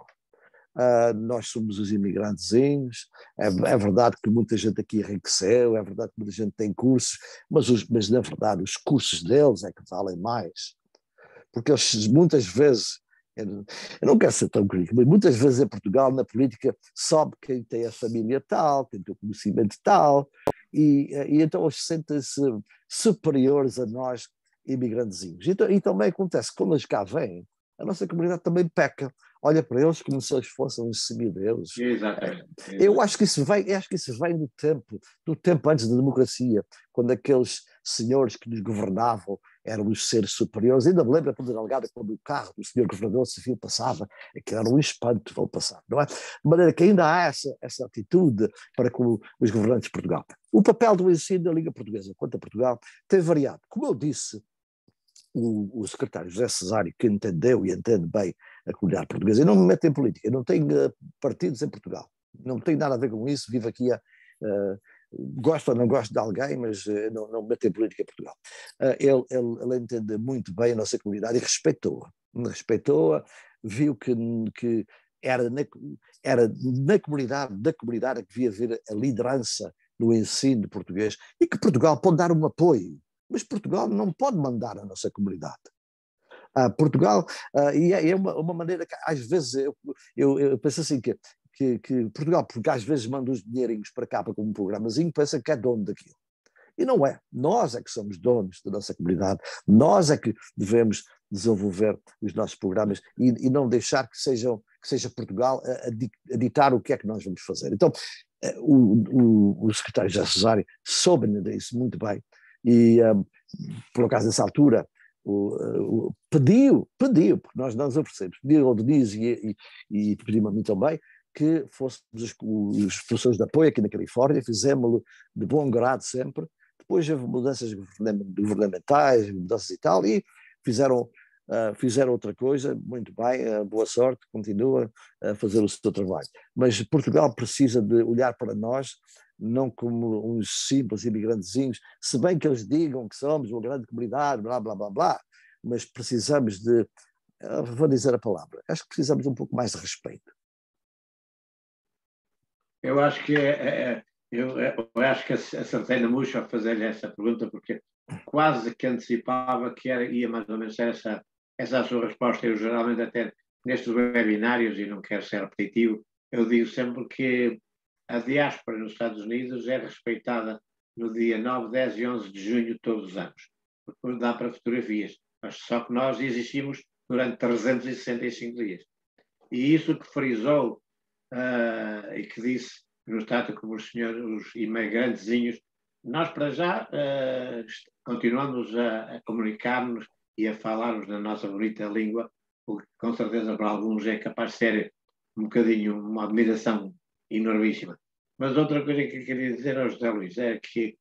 Uh, nós somos os imigrantezinhos, é, é, verdade que muita gente aqui enriqueceu, é verdade que muita gente tem cursos, mas, os, mas na verdade os cursos deles é que valem mais. Porque eles muitas vezes, eu não quero ser tão crítico, mas muitas vezes em Portugal, na política, sobe quem tem a família tal, quem tem o conhecimento tal, e, e então eles sentem-se superiores a nós, imigrantezinhos. E, e também acontece, quando eles cá vêm, a nossa comunidade também peca olha para eles como se eles fossem os semideuses. Exatamente. É, eu acho que isso vem, acho que isso vem do tempo, do tempo antes da democracia, quando aqueles senhores que nos governavam eram os seres superiores. Ainda me lembro a Ponta Delgada quando o carro do senhor governador civil passava, que era um espanto o passar, não é? De maneira que ainda há essa, essa atitude para com os governantes de Portugal. O papel do ensino da Liga Portuguesa quanto a Portugal tem variado. Como eu disse, o, o secretário José Cesário, que entendeu e entende bem a comunidade portuguesa. Eu não me meto em política, eu não tenho eh, partidos em Portugal, não tenho nada a ver com isso, vivo aqui a. Uh, gosto ou não gosto de alguém, mas eh, não, não me meto em política em Portugal. ele, ele, ele, entende muito bem a nossa comunidade e respeitou-a. Respeitou-a, viu que, que era, na, era na comunidade, da comunidade que devia haver a liderança no ensino de português e que Portugal pode dar um apoio, mas Portugal não pode mandar a nossa comunidade a Portugal, ah, e é, é uma, maneira que às vezes eu, eu, eu penso assim que que, que, Portugal, porque às vezes manda os dinheirinhos para cá para como um programazinho, pensa que é dono daquilo. E não é. Nós é que somos donos da nossa comunidade, nós é que devemos desenvolver os nossos programas e, e não deixar que, sejam, que seja Portugal a, a, ditar o que é que nós vamos fazer. Então, eh, o, o, o secretário José Cesário soube disso muito bem e, um, ah, por acaso, nessa altura, o, o, pediu, pediu, porque nós não nos oferecemos, pediu ao Denise e, e, e pediu a mim também, que fôssemos os, os professores de apoio aqui na Califórnia, fizemos-lo de bom grado sempre, depois houve mudanças governamentais, mudanças e tal, e fizeram, uh, fizeram outra coisa, muito bem, uh, boa sorte, continua a fazer o seu trabalho. Mas Portugal precisa de olhar para nós não como uns simples imigrantezinhos, se bem que eles digam que somos uma grande comunidade, blá, blá, blá, blá, mas precisamos de, ah, vou dizer a palavra, acho que precisamos de um pouco mais de respeito. Eu acho que é, é, é eu, é, eu, acho que acertei na murcha a fazer-lhe essa pergunta, porque quase que antecipava que era, ia mais ou menos essa, essa a sua resposta. Eu geralmente até nestes webinários, e não quero ser repetitivo, eu digo sempre que a diáspora nos Estados Unidos é respeitada no dia 9, 10 e 11 de junho todos os anos. Porque dá para fotografias, mas só que nós existimos durante 365 dias. E isso que frisou uh, e que disse, no Estado como os senhores, os imigrantezinhos, nós para já uh, continuamos a, a comunicar-nos e a falarmos na nossa bonita língua, o que com certeza para alguns é capaz de ser um bocadinho uma admiração enormíssima. Mas outra coisa que eu queria dizer ao José Luís é que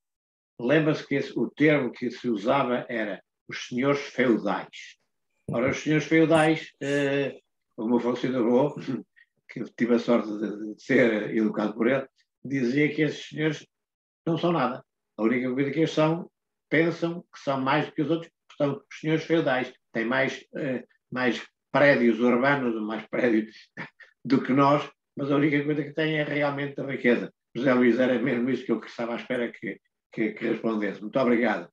lembra-se que esse, o termo que se usava era os senhores feudais. Ora, os senhores feudais, eh, o meu funcionário, que tive a sorte de, de ser educado por ele, dizia que esses senhores não são nada. A única coisa que eles são, pensam que são mais do que os outros, são os senhores feudais. Têm mais, eh, mais prédios urbanos, mais prédios do que nós, mas a única coisa que tem é realmente a riqueza. José Luís, era mesmo isso que eu estava à espera que, que, que respondesse. Muito obrigado.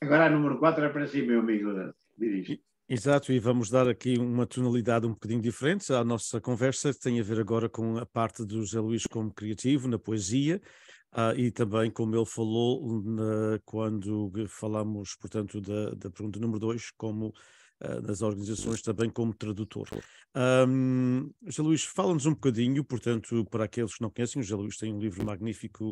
Agora a número 4 é para si, meu amigo. Dirige. Exato, e vamos dar aqui uma tonalidade um bocadinho diferente à nossa conversa, que tem a ver agora com a parte do José Luís como criativo, na poesia, ah, e também como ele falou na, quando falamos, portanto, da, da pergunta número 2, como nas eh, organizações também como tradutor. Um, José Luís, fala-nos um bocadinho, portanto, para aqueles que não conhecem, o José Luís tem um livro magnífico,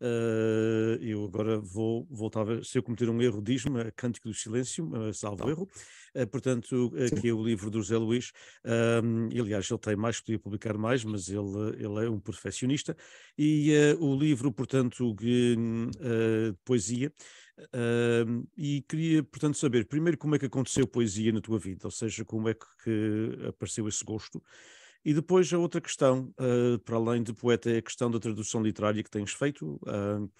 uh, eu agora vou voltar a se eu cometer um erro, diz-me, Cântico do Silêncio, uh, salvo tá. erro, uh, portanto, Sim. aqui é o livro do José Luís, um, aliás, ele tem mais, podia publicar mais, mas ele, ele é um perfeccionista, e o livro, portanto, de poesia, Uh, e queria, portanto, saber primeiro como é que aconteceu poesia na tua vida, ou seja, como é que apareceu esse gosto. E depois a outra questão, uh, para além de poeta, é a questão da tradução literária que tens feito. Uh,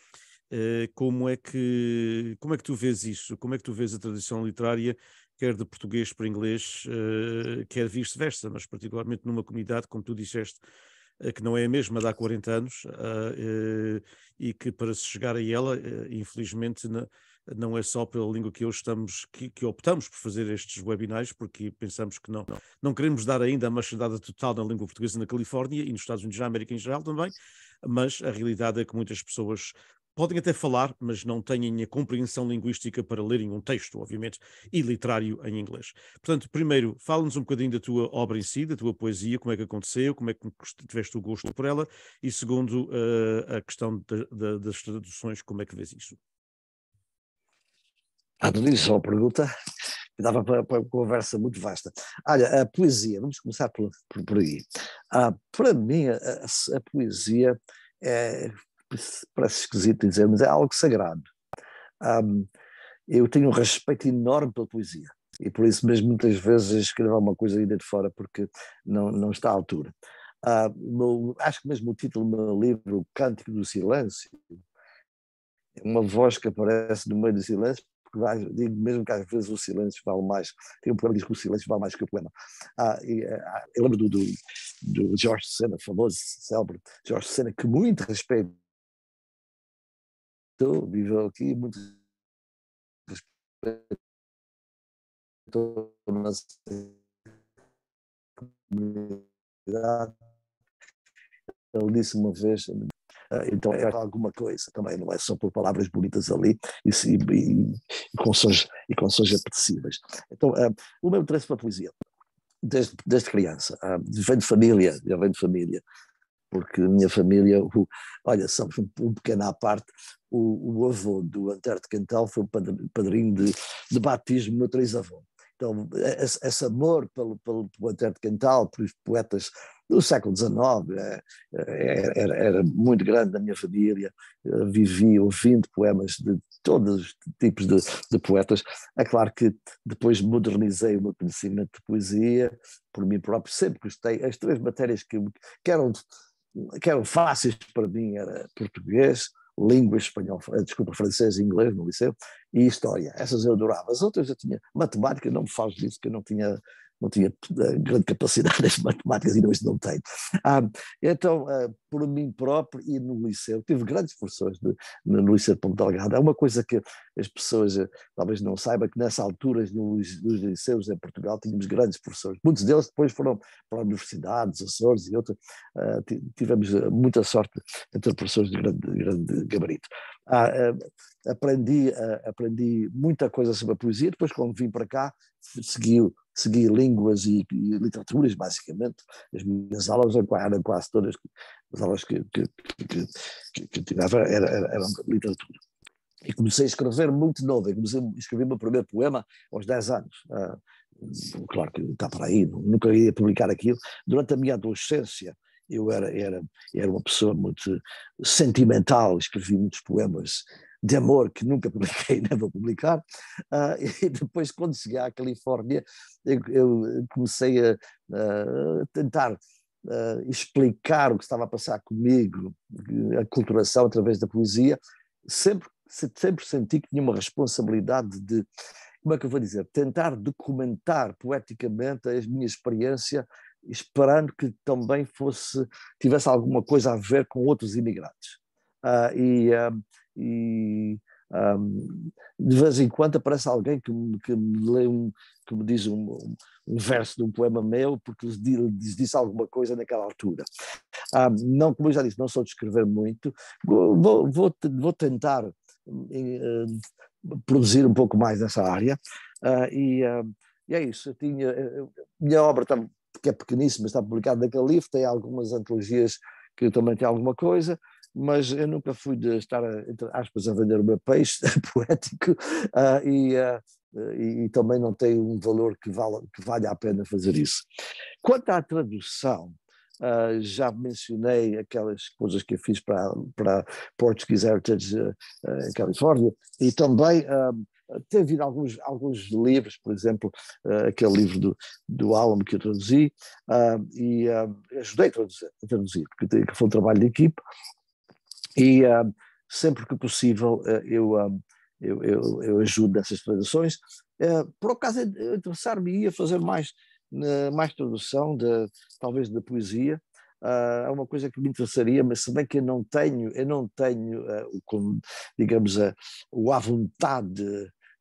como é que como é que tu vês isso? Como é que tu vês a tradução literária, quer de português para inglês, eh, quer vice-versa, mas particularmente numa comunidade, como tu disseste, eh, que não é a mesma de há 40 anos ah, eh, e que para se chegar a ela, eh, infelizmente, não é só pela língua que hoje estamos, que, que, optamos por fazer estes webinars, porque pensamos que não, não queremos dar ainda a machadada total na língua portuguesa na Califórnia e nos Estados Unidos da América em geral também, mas a realidade é que muitas pessoas podem até falar, mas não têm a compreensão linguística para lerem um texto, obviamente, e literário em inglês. Portanto, primeiro, fala-nos um bocadinho da tua obra em si, da tua poesia, como é que aconteceu, como é que tiveste o gosto por ela, e segundo, uh, a questão de, de, das traduções, como é que vês isso? Ah, não disse só uma pergunta que dava para, para uma conversa muito vasta. Olha, a poesia, vamos começar por, por, por aí. Ah, para mim, a, a poesia é, parece esquisito dizer, mas é algo sagrado. Um, eu tenho um respeito enorme pela poesia e por isso mesmo muitas vezes escrevo alguma coisa ainda de fora porque não, não está à altura. Uh, meu, acho que mesmo o título do meu livro, Cântico do Silêncio, é uma voz que aparece no meio do silêncio, porque vai, digo mesmo que às vezes o silêncio vale mais. Tem um poema que diz que o silêncio vale mais que o poema. Ah, e, ah, eu lembro do, do, do Jorge Senna famoso, célebre Jorge Senna que muito respeito então, viveu aqui muito respeito à comunidade. Ele disse uma vez, ah, então é alguma coisa também, não é só por palavras bonitas ali e, e, e canções, e canções apetecíveis. Então, um, ah, o meu interesse para a poesia, desde, desde criança, um, ah, vem de família, já vem de família, porque a minha família, olha, só um pequeno à parte, o, o avô do de Cantal foi o padrinho de, de batismo do meu trisavô. Então, eh, esse, esse amor pelo, pelo, pelo Antero Cantal, pelos poetas do século XIX, eh, eh, era, era, muito grande na minha família, vivi ouvindo poemas de todos os tipos de, de, poetas. É claro que depois modernizei o meu conhecimento de poesia por mim próprio, sempre gostei. As três matérias que, que, eram, que eram fáceis para mim era português, língua espanhola, eh, desculpa, francês e inglês no liceu, e história. Essas eu adorava. As outras eu tinha, matemática não me faz disso, que eu não tinha não tinha eh, grande capacidade nas matemáticas e não, isso não tenho. Ah, então, ah, por mim próprio e no liceu, tive grandes professores de, no, no liceu de Ponte Delgado. É uma coisa que as pessoas eh, talvez não saibam, que nessa altura nos, nos liceus em Portugal tínhamos grandes professores. Muitos deles depois foram para universidades, Açores e outros. Ah, tivemos muita sorte de ter professores de grande, de grande gabarito. Ah, aprendi, aprendi muita coisa sobre a poesia, depois quando vim para cá, segui segui línguas e, e, literaturas, basicamente. As minhas aulas eram quase todas, as aulas que, que, que, que tirava eram era, era literatura. E comecei a escrever muito novo, comecei a escrever o meu primeiro poema aos 10 anos. Ah, claro que está para aí, nunca iria publicar aquilo. Durante a minha adolescência, eu era, era, era uma pessoa muito sentimental, escrevi muitos poemas de amor que nunca publiquei, nem né, vou publicar. Uh, e depois, quando cheguei à Califórnia, eu, eu comecei a, a tentar ah, explicar o que estava a passar comigo, a culturação através da poesia, sempre, sempre senti que tinha uma responsabilidade de, como é que eu vou dizer, tentar documentar poeticamente a minha experiência, esperando que também fosse, tivesse alguma coisa a ver com outros imigrantes. Uh, e, uh, e um, de vez em quando aparece alguém que, que me lê um, que me diz um, um, um verso de um poema meu porque lhes, disse alguma coisa naquela altura. Um, não, como eu já disse, não sou de escrever muito, vou, vou, vou tentar uh, produzir um pouco mais nessa área uh, e, uh, e, é isso. Eu tinha, eu, eh, eh, minha obra, está, que é pequeníssima, está publicada naquele livro, tem algumas antologias que também tem alguma coisa mas eu nunca fui de estar, a, entre aspas, a vender o meu peixe é poético uh, e, uh, e, e, também não tem um valor que, vala, que valha a pena fazer isso. Quanto à tradução, Uh, já mencionei aquelas coisas que eu fiz para, para Portuguese Heritage uh, uh, Califórnia e também uh, ter vindo alguns, alguns livros, por exemplo, aquele livro do, do Alan que eu traduzi e ajudei a traduzir, a traduzir, porque foi um trabalho de equipe e uh, sempre que possível ah, eu, ah, eu, eu, eu, ajudo nessas traduções. por acaso, é interessar-me ia fazer mais, mais tradução, de, talvez da poesia. é uma coisa que me interessaria, mas se bem que eu não tenho, eu não tenho, o, digamos, a, a vontade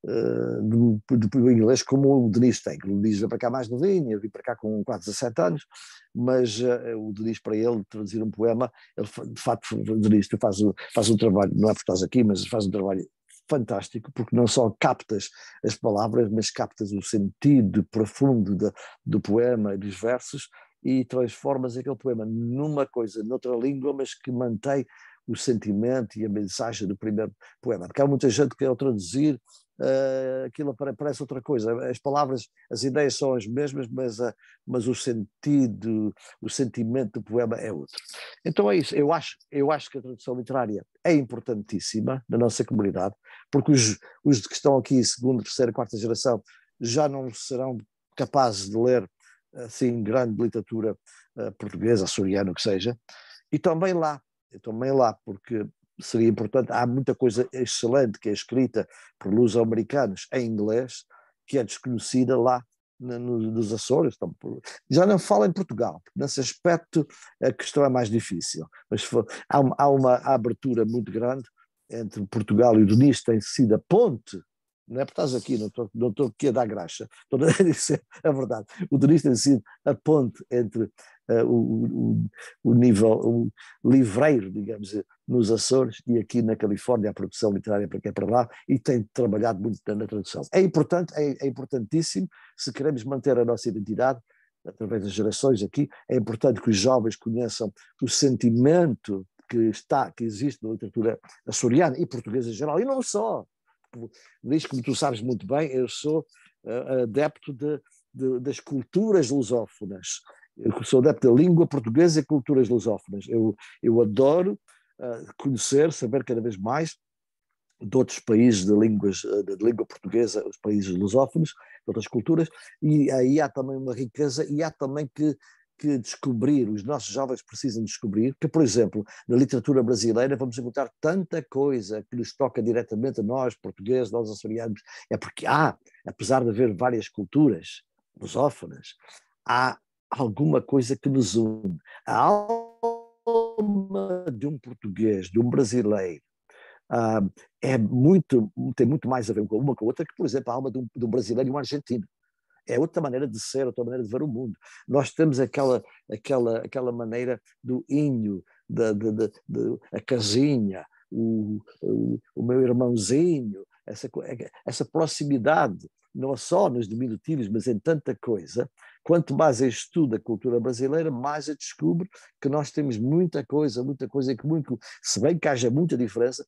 eh, do, do, do, inglês como o Denis tem, que o Denis veio para cá mais novinho, eu vim para cá com quase 17 anos, mas uh, o Denis para ele traduzir um poema, ele de facto, Denis faz, faz um trabalho, não é por estás aqui, mas faz um trabalho fantástico, porque não só captas as palavras, mas captas o sentido profundo de, do poema e dos versos e transformas aquele poema numa coisa, noutra língua, mas que mantém o sentimento e a mensagem do primeiro poema. Porque há muita gente que ao traduzir uh, aquilo parece outra coisa. As palavras, as ideias são as mesmas, mas, uh, mas o sentido, o sentimento do poema é outro. Então é isso. Eu acho, eu acho que a tradução literária é importantíssima na nossa comunidade, porque os, os que estão aqui, segunda, terceira, quarta geração, já não serão capazes de ler assim grande literatura uh, portuguesa, açoriana, o que seja, e também lá, também lá, porque seria importante. Há muita coisa excelente que é escrita por luso-americanos em inglês, que é desconhecida lá nos Açores. Então, já não falo em Portugal, nesse aspecto a questão é mais difícil, mas há, uma abertura muito grande entre Portugal e o Tunis, tem sido a ponte não é porque estás aqui, não estou, não estou aqui a dar graxa, estou a dizer a verdade. O turismo tem sido a ponte entre uh, o, o, o, nível, o livreiro, digamos, nos Açores e aqui na Califórnia, a produção literária para quem é para lá, e tem trabalhado muito na tradução. É importante, é, é importantíssimo, se queremos manter a nossa identidade, através das gerações aqui, é importante que os jovens conheçam o sentimento que está, que existe na literatura açoriana e portuguesa em geral, e não só. Diz como tu sabes muito bem, eu sou uh, adepto de, de, das culturas lusófonas eu sou adepto da língua portuguesa e culturas lusófonas. Eu, eu adoro uh, conhecer, saber cada vez mais de outros países de, línguas, ah, de língua portuguesa, os países lusófonos, de outras culturas, e aí há também uma riqueza e há também que, que descobrir, os nossos jovens precisam descobrir, que, por exemplo, na literatura brasileira vamos encontrar tanta coisa que nos toca diretamente a nós, portugueses, nós açorianos, é porque há, apesar de haver várias culturas lusófonas, há alguma coisa que nos une. A alma de um português, de um brasileiro, ah, é muito, tem muito mais a ver com uma com a outra que, por exemplo, a alma de um, de um brasileiro e um argentino é outra maneira de ser, outra maneira de ver o mundo. Nós temos aquela, aquela, aquela maneira do inho, da, da, da, da a casinha, o, o, o, meu irmãozinho, essa, é, essa proximidade não só nos diminutivos, mas em tanta coisa, quanto mais eu estudo a cultura brasileira, mais eu descubro que nós temos muita coisa, muita coisa em comum, se bem que haja muita diferença,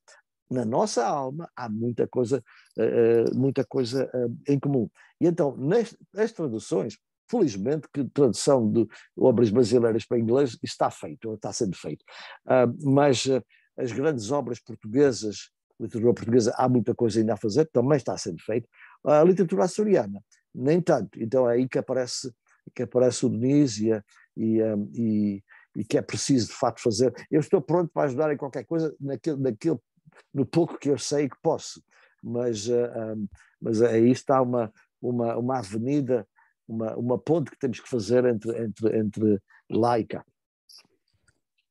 na nossa alma há muita coisa, eh, eh, muita coisa eh, em comum. E então, nas, nas traduções, felizmente que tradução de obras brasileiras para inglês está feito, está sendo feito. Ah, mas as grandes obras portuguesas, literatura portuguesa, há muita coisa ainda a fazer, também está sendo feito. A literatura açoriana, nem tanto. Então é aí que aparece, que aparece o Diniz e, e, e, e, que é preciso, de facto, fazer. Eu estou pronto para ajudar em qualquer coisa, naquele, no pouco que eu sei que posso, mas, uh, mas aí está uma, uma, uma avenida, uma, uma ponte que temos que fazer entre, entre, entre lá e cá.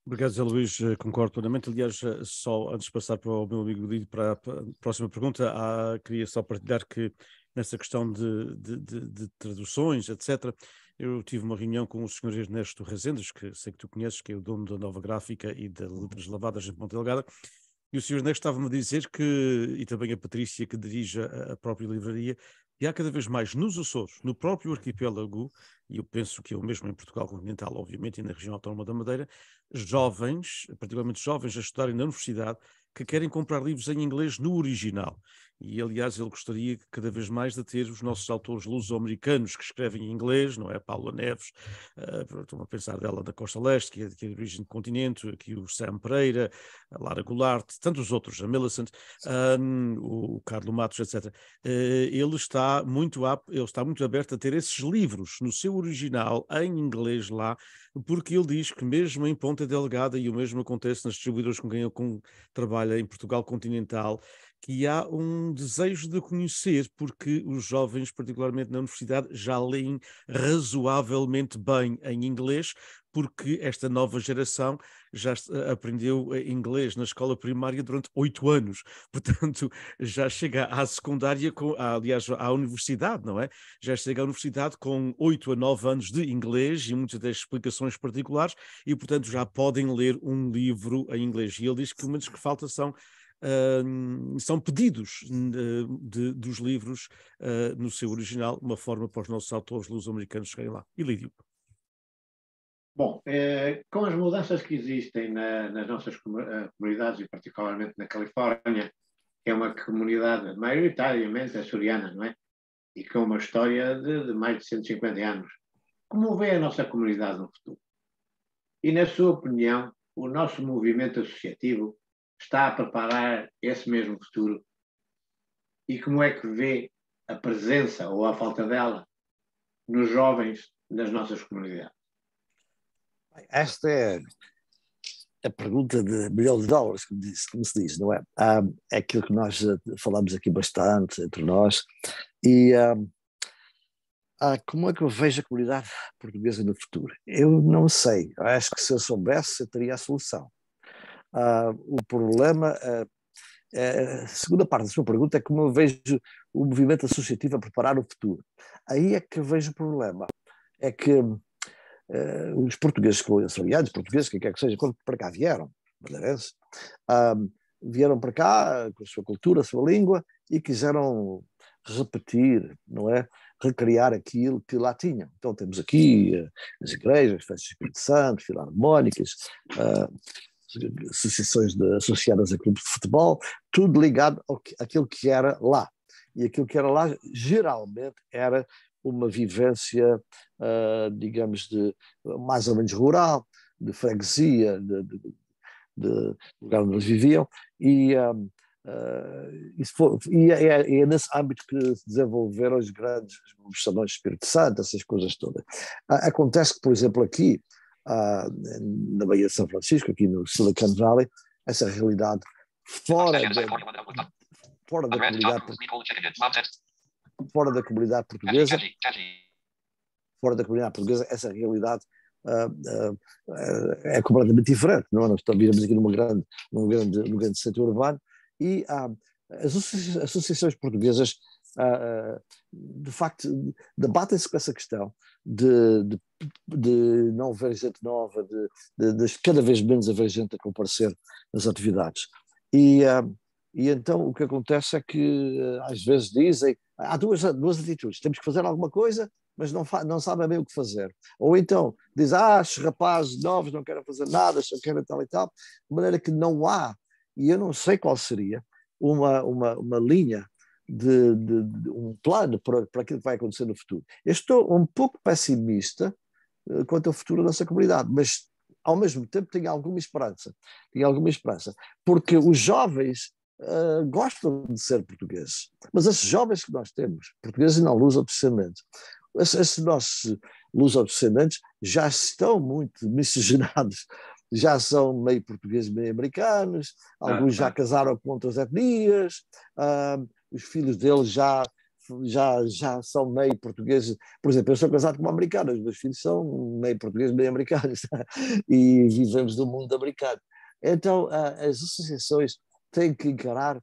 Obrigado, Zé Luís, eh, concordo plenamente. Aliás, eh, só antes de passar para o meu amigo Lido para a próxima pergunta, há, queria só partilhar que nessa questão de, de, de, de traduções, etc., eu tive uma reunião com o Sr. Ernesto Rezendes, que sei que tu conheces, que é o dono da Nova Gráfica e da Letras Lavadas em Ponta Delgada, e o Sr. Ernesto estava-me a dizer que, e também a Patrícia, que dirige a, a própria livraria, e há cada vez mais nos Açores, no próprio arquipélago, e eu penso que é o mesmo em Portugal continental, obviamente, e na região autónoma da Madeira, jovens, particularmente jovens a estudarem na universidade, que querem comprar livros em inglês no original e aliás ele gostaria cada vez mais de ter os nossos autores luso-americanos que escrevem em inglês, não é? Paula Neves, uh, eh, estou a pensar dela da Costa Leste, que é, que é de origem do continente, aqui o Sam Pereira, a Lara Goulart, tantos outros, a Millicent, um, o Carlos Matos, etc. Uh, eh, ele, está muito a, ele está muito aberto a ter esses livros no seu original, em inglês lá, porque ele diz que mesmo em Ponta Delgada, e o mesmo acontece nas distribuidoras com quem eu com, em Portugal continental, que há um desejo de conhecer, porque os jovens, particularmente na universidade, já leem razoavelmente bem em inglês, porque esta nova geração já eh, aprendeu eh, inglês na escola primária durante oito anos, portanto já chega à secundária, com, aliás à universidade, não é? Já chega à universidade com oito a nove anos de inglês e muitas das explicações particulares e portanto já podem ler um livro em inglês. E ele diz que o menos que falta são são pedidos ah, de, dos livros ah, no seu original, uma forma para os nossos autores luso-americanos chegarem lá. Ilídio. Bom, eh, com as mudanças que existem na, nas nossas ah, comunidades, e particularmente na Califórnia, que é uma comunidade maioritariamente açoriana, não é? E com uma história de, de, mais de 150 anos. Como vê a nossa comunidade no futuro? E, na sua opinião, o nosso movimento associativo está a preparar esse mesmo futuro? E como é que vê a presença ou a falta dela nos jovens das nossas comunidades? Esta é a pergunta de milhões de dólares, como, diz, como se diz, não é? Um, é aquilo que nós eh, falamos aqui bastante entre nós. E um, ah, como é que eu vejo a comunidade portuguesa no futuro? Eu não sei. Acho que se eu soubesse, eu teria a solução o problema. a segunda parte da sua pergunta é como eu vejo o movimento associativo a preparar o futuro. Aí é que vejo o problema. É que eh, os portugueses, os aliados portugueses, quem quer que seja, quando para cá vieram, madeirense, vieram para cá com a sua cultura, a sua língua e quiseram repetir, não é? Recriar aquilo que lá tinham. Então temos aqui eh, as igrejas, festas do Espírito Santo, filarmónicas, ah, associações de, associadas a clubes de futebol, tudo ligado ao que, àquilo que era lá. E aquilo que era lá geralmente era uma vivência, uh, digamos, de mais ou menos rural, de freguesia, de, de, de lugar onde eles viviam, e, um, uh, ah, ah, foi, e é, é, é, nesse âmbito que se desenvolveram os grandes os salões de Espírito Santo, essas coisas todas. Acontece que, por exemplo, aqui, ah, na Baía de São Francisco, aqui no Silicon Valley, essa realidade fora da, fora da comunidade fora da comunidade portuguesa fora da comunidade portuguesa essa realidade Uh, uh, é completamente diferente. Não é? Nós vivemos aqui numa grande, num, grande, num grande centro urbano e as associações portuguesas ah, ah, de facto, debatem-se com essa questão de, de, de, não haver gente nova, de, de, cada vez menos haver gente a comparecer nas atividades. E, ah, e então o que acontece é que às vezes dizem, há duas, duas atitudes, temos que fazer alguma coisa, mas não, não sabem bem o que fazer. Ou então diz, ah, os rapazes novos não querem fazer nada, só querem tal e tal, de maneira que não há, e eu não sei qual seria, uma, uma, uma linha de, de, de um plano para, para aquilo que vai acontecer no futuro. Eu estou um pouco pessimista eh, quanto ao futuro da nossa comunidade, mas ao mesmo tempo tenho alguma esperança, tenho alguma esperança, porque os jovens uh, gostam de ser portugueses, mas esses jovens que nós temos, portugueses não luso-descendentes, esses, esses nossos luz descendentes já estão muito miscigenados, já são meio portugueses, meio americanos, ah, alguns já ah. casaram com outras etnias, uh, os filhos dele já, já, já são meio portugueses. Por exemplo, eu sou casado com uma americana, os meus filhos são meio portugueses, meio americanos, e vivemos no mundo americano. Então, as associações têm que encarar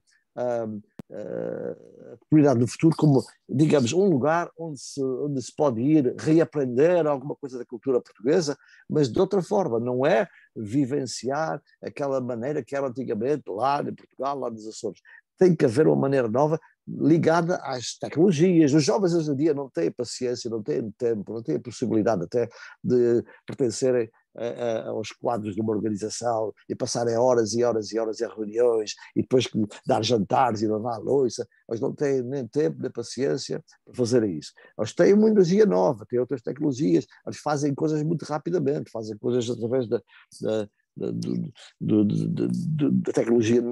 hum, eh, a comunidade do futuro como, digamos, um lugar onde se, onde se pode ir reaprender alguma coisa da cultura portuguesa, mas de outra forma, não é vivenciar aquela maneira que era antigamente lá de Portugal, lá dos Açores, tem que haver uma maneira nova ligada às tecnologias. Os jovens hoje em dia não têm paciência, não têm tempo, não têm a possibilidade até de pertencerem a, a, aos quadros de uma organização e passarem horas e horas e horas em reuniões e depois dar jantares e lavar a louça. Eles não têm nem tempo nem paciência para fazerem isso. Eles têm uma energia nova, têm outras tecnologias, eles fazem coisas muito rapidamente, fazem coisas através da, da do, do, da tecnologia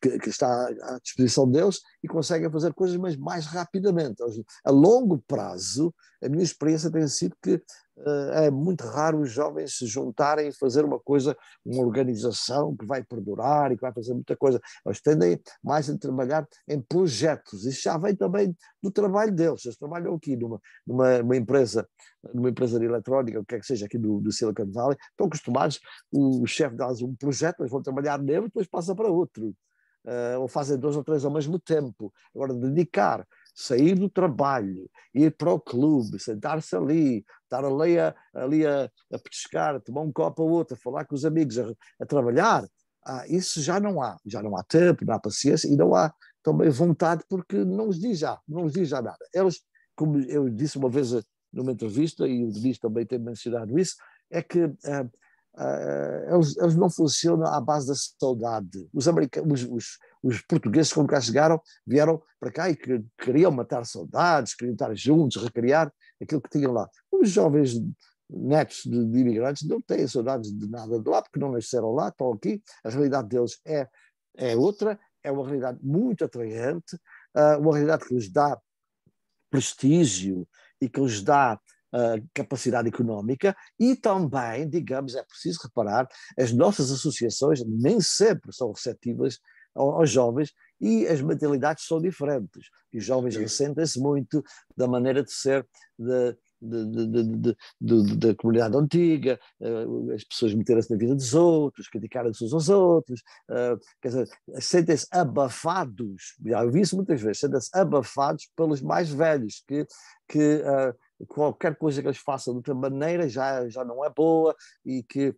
que, que, está à disposição deles e conseguem fazer coisas mas mais rapidamente. A longo prazo, a minha experiência tem sido que eh, é muito raro os jovens se juntarem e fazer uma coisa, uma organização que vai perdurar e que vai fazer muita coisa. Eles tendem mais a trabalhar em projetos. Isso já vem também do trabalho deles. Eles trabalham aqui numa, numa empresa numa empresa de eletrónica, o que é que seja, aqui do, do Silicon Valley, estão acostumados, o, o chefe dá um projeto, eles vão trabalhar nele, depois passa para outro. Uh, ou fazem dois ou três ao mesmo tempo. Agora, dedicar sair do trabalho, ir para o clube, sentar-se ali, estar ali a, ali a, a pescar, tomar um copo ou outro, a falar com os amigos, a, a trabalhar, ah, isso já não há. Já não há tempo, não há paciência e não há também vontade, porque não os diz já, não os diz já nada. Eles, como eu disse uma vez numa entrevista, e o Denis também tem mencionado isso, é que ah, Uh, eles, eles, não funcionam à base da saudade. Os, os, os, portugueses, quando cá chegaram, vieram para cá e que, queriam matar saudades, queriam estar juntos, recriar aquilo que tinham lá. Os jovens netos de, de imigrantes não têm saudades de nada de lá, porque não nasceram lá, estão aqui. A realidade deles é, é outra, é uma realidade muito atraente, uh, uma realidade que lhes dá prestígio e que lhes dá uh, capacidade económica e também, digamos, é preciso reparar, as nossas associações nem sempre são receptivas aos jovens e as mentalidades são diferentes. E os jovens ressentem-se muito da maneira de ser de, de, de, da comunidade antiga, eh, as pessoas meterem-se na vida dos outros, criticarem-se uns aos outros, eh, sentem-se abafados, já ouvi isso muitas vezes, sentem-se abafados pelos mais velhos, que, que uh, qualquer coisa que eles façam de outra maneira já, já não é boa e que uh,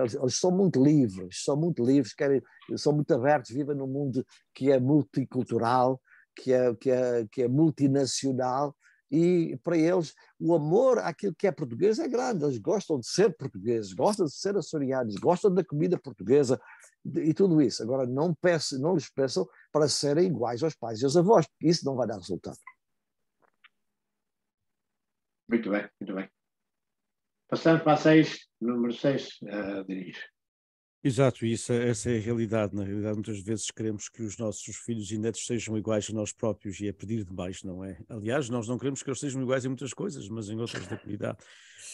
eles, eles, são muito livres, são muito livres, querem, são muito abertos, vivem num mundo que é multicultural, que é, que é, que é multinacional e para eles o amor àquilo que é português é grande, eles gostam de ser portugueses, gostam de ser açorianos, gostam da comida portuguesa e tudo isso. Agora, não, peço, não lhes peçam para serem iguais aos pais e aos avós, porque isso não vai dar resultado. Muito bem, muito bem. Passando para a 6, número 6, uh, dirige. Exato, isso, é, essa é a realidade. Na realidade, muitas vezes queremos que os nossos filhos e netos sejam iguais a nós próprios e é pedir demais, não é? Aliás, nós não queremos que eles sejam iguais em muitas coisas, mas em outras da comunidade.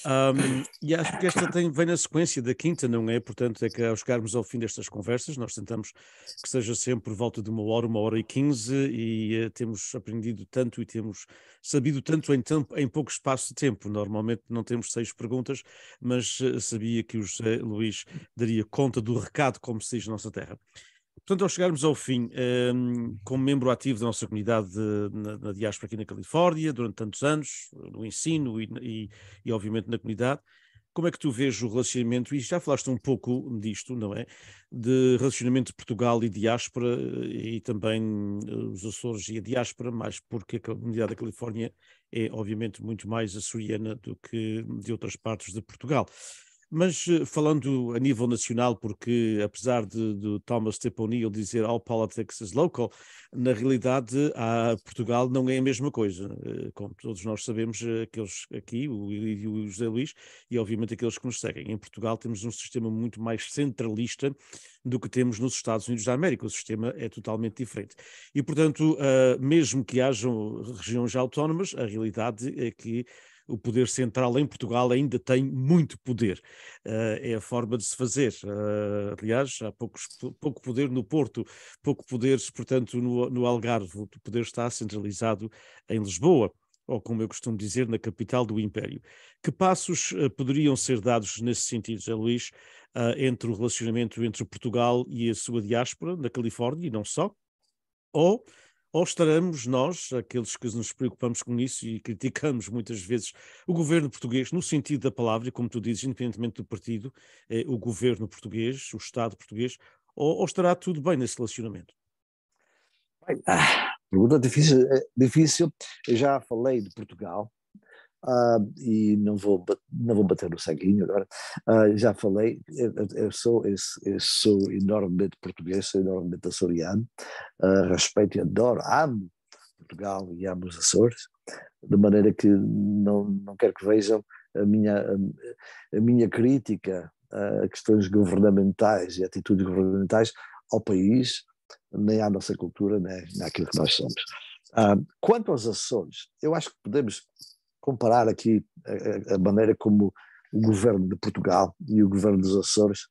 Um, e acho que esta tem, vem na sequência da quinta, não é? Portanto, é que ao chegarmos ao fim destas conversas, nós tentamos que seja sempre por volta de uma hora, uma hora e quinze, e uh, temos aprendido tanto e temos sabido tanto em, tempo, em pouco espaço de tempo. Normalmente não temos seis perguntas, mas uh, sabia que o José Luís daria conta conta do recado, como se diz na nossa terra. Portanto, ao chegarmos ao fim, um, ehm, como membro ativo da nossa comunidade de, na, na, diáspora aqui na Califórnia, durante tantos anos, no ensino e, e, e, obviamente na comunidade, como é que tu vês o relacionamento, e já falaste um pouco disto, não é? De relacionamento de Portugal e diáspora, e também eh, os Açores e a diáspora, mais porque a comunidade da Califórnia é, obviamente, muito mais açoriana do que de outras partes de Portugal. Mas eh, falando a nível nacional, porque apesar de, de Thomas Teponil dizer all politics is local, na realidade a Portugal não é a mesma coisa. Eh, como todos nós sabemos, eh, aqueles aqui, o e o José Luís, e obviamente aqueles que nos seguem. Em Portugal temos um sistema muito mais centralista do que temos nos Estados Unidos da América. O sistema é totalmente diferente. E, portanto, mesmo que hajam regiões autónomas, a realidade é que o poder central em Portugal ainda tem muito poder. Ah, é a forma de se fazer. Ah, aliás, há poucos, pouco poder no Porto, pouco poder, portanto, no, no Algarve. O poder está centralizado em Lisboa ou como eu costumo dizer, na capital do Império. Que passos uh, poderiam ser dados nesse sentido, José Luís, uh, entre o relacionamento entre Portugal e a sua diáspora na Califórnia, e não só, ou ou estaremos nós, aqueles que nos preocupamos com isso e criticamos muitas vezes o governo português, no sentido da palavra, e como tu dizes, independentemente do partido, eh, o governo português, o Estado português, ou, ou estará tudo bem nesse relacionamento? ah, pergunta difícil, eh, difícil. já falei de Portugal, Uh, e não vou, não vou bater no sanguinho agora. Uh, já falei, eu, eu sou, eu, eu, sou enormemente português, sou enormemente açoriano, uh, respeito e adoro, amo Portugal e amo os Açores, de maneira que não, não quero que vejam a minha, a, a minha crítica a questões governamentais e atitudes governamentais ao país, nem à nossa cultura, nem àquilo que nós somos. quanto aos Açores, eu acho que podemos comparar aqui a, eh, eh, a maneira como o governo de Portugal e o governo dos Açores,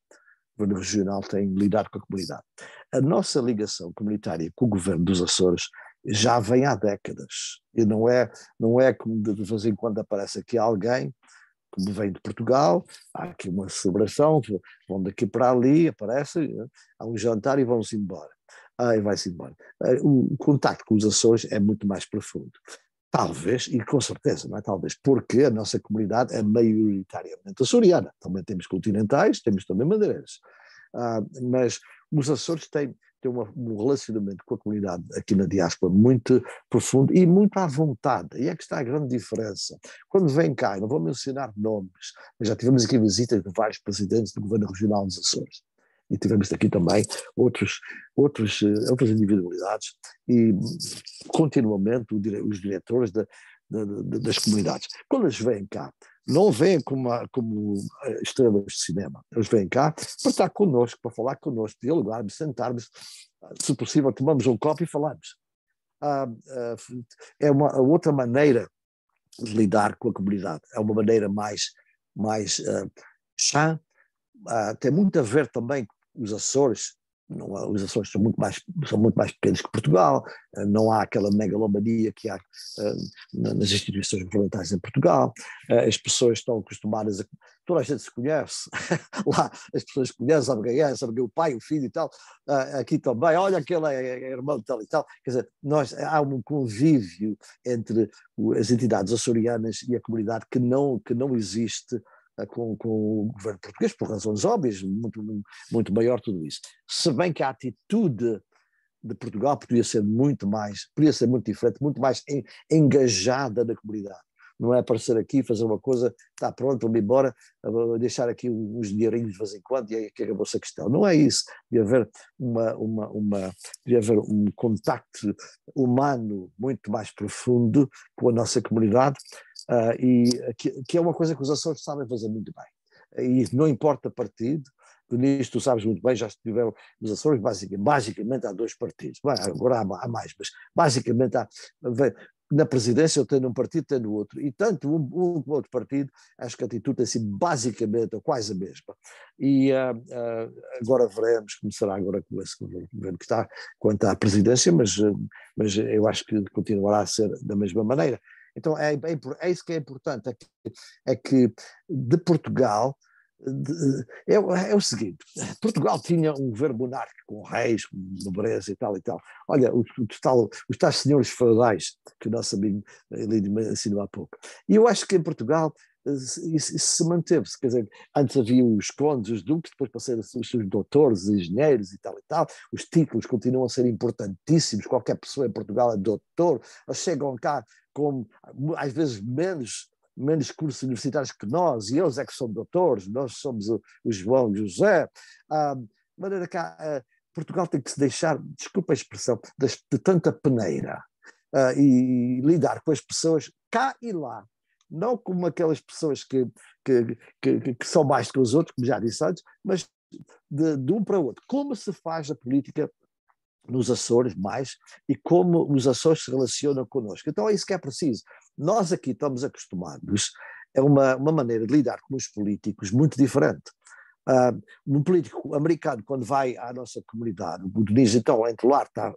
o governo regional, têm lidado com a comunidade. A nossa ligação comunitária com o governo dos Açores já vem há décadas e não é não é como de vez em quando aparece aqui alguém que vem de Portugal, há aqui uma celebração, vão daqui para ali, aparece, eh, há um jantar e vão-se embora. Aí vai-se embora. O contato com os Açores é muito mais profundo. Talvez, e com certeza, não é? Talvez, porque a nossa comunidade é maioritariamente açoriana. Também temos continentais, temos também madeirenses. Ah, mas os Açores têm, têm uma, um relacionamento com a comunidade aqui na diáspora muito profundo e muito à vontade. E é que está a grande diferença. Quando vem cá, não vou mencionar nomes, mas já tivemos aqui visitas de vários presidentes do Governo Regional dos Açores e tivemos aqui também outros, outros, eh, outras individualidades e continuamente os diretores das comunidades. Quando eles vêm cá, não vêm como, como eh, estrelas de cinema, eles vêm cá para estar connosco, para falar connosco, dialogarmos, sentarmos, se possível tomamos um copo e falamos. Ah, ah, é uma outra maneira de lidar com a comunidade, é uma maneira mais, mais uh, chã, uh, tem muito a ver também os Açores, não os Açores são muito, mais, são muito mais pequenos que Portugal, eh, não há aquela megalomania que há eh, nas instituições governamentais em Portugal, eh, as pessoas estão acostumadas a. Toda a gente se conhece, lá as pessoas conhecem, sabem quem é, sabem quem é o pai, o filho e tal, aqui também, olha aquele é, é, é irmão e tal e tal. Quer dizer, nós, há um convívio entre as entidades açorianas e a comunidade que não, que não existe eh, com, com, o governo português, por razões óbvias, muito, muito maior tudo isso. Se bem que a atitude de Portugal podia ser muito mais, podia ser muito diferente, muito mais en, engajada na comunidade. Não é aparecer aqui, fazer uma coisa, está pronto, vamos embora, deixar aqui uns dinheirinhos de vez em quando e aí é que acabou-se a questão. Não é isso. de haver, uma, uma, uma, devia haver um contacto humano muito mais profundo com a nossa comunidade Uh, e que, que, é uma coisa que os Açores sabem fazer muito bem. E não importa partido, tu nisto tu sabes muito bem, já estiveram nos Açores, basicamente, basicamente há dois partidos. Bem, agora há, há, mais, mas basicamente há. Na presidência eu tenho um partido, tenho outro. E tanto um como um, outro partido, acho que a atitude tem sido basicamente ou quase a mesma. E uh, uh, agora veremos como será agora com esse governo que está, quanto à presidência, mas, mas eu acho que continuará a ser da mesma maneira. Então é, é, é isso que é importante, é que, é que de Portugal de, é, é, o seguinte: Portugal tinha um governo monárquico, com reis, com nobreza e tal e tal. Olha, os, os, tal, os tais senhores feudais que o nosso amigo eh, Lídio me ensinou há pouco. E eu acho que em Portugal isso, eh, isso se manteve-se. Quer dizer, antes havia os condes, os duques, depois passaram os, os doutores, os engenheiros e tal e tal. Os títulos continuam a ser importantíssimos. Qualquer pessoa em Portugal é doutor. Eles chegam cá com, às vezes, menos, menos cursos universitários que nós, e eles é que são doutores, nós somos o, o João e o José. Ah, de maneira que ah, Portugal tem que se deixar, desculpa a expressão, de, de tanta peneira ah, e, e lidar com as pessoas cá e lá, não como aquelas pessoas que, que, que, que, são mais que os outros, como já disse antes, mas de, de um para o outro. Como se faz a política nos Açores mais e como os Açores se relacionam connosco. Então é isso que é preciso. Nós aqui estamos acostumados a uma, uma maneira de lidar com os políticos muito diferente. Uh, ah, um político americano, quando vai à nossa comunidade, o diz então, entre lá, está,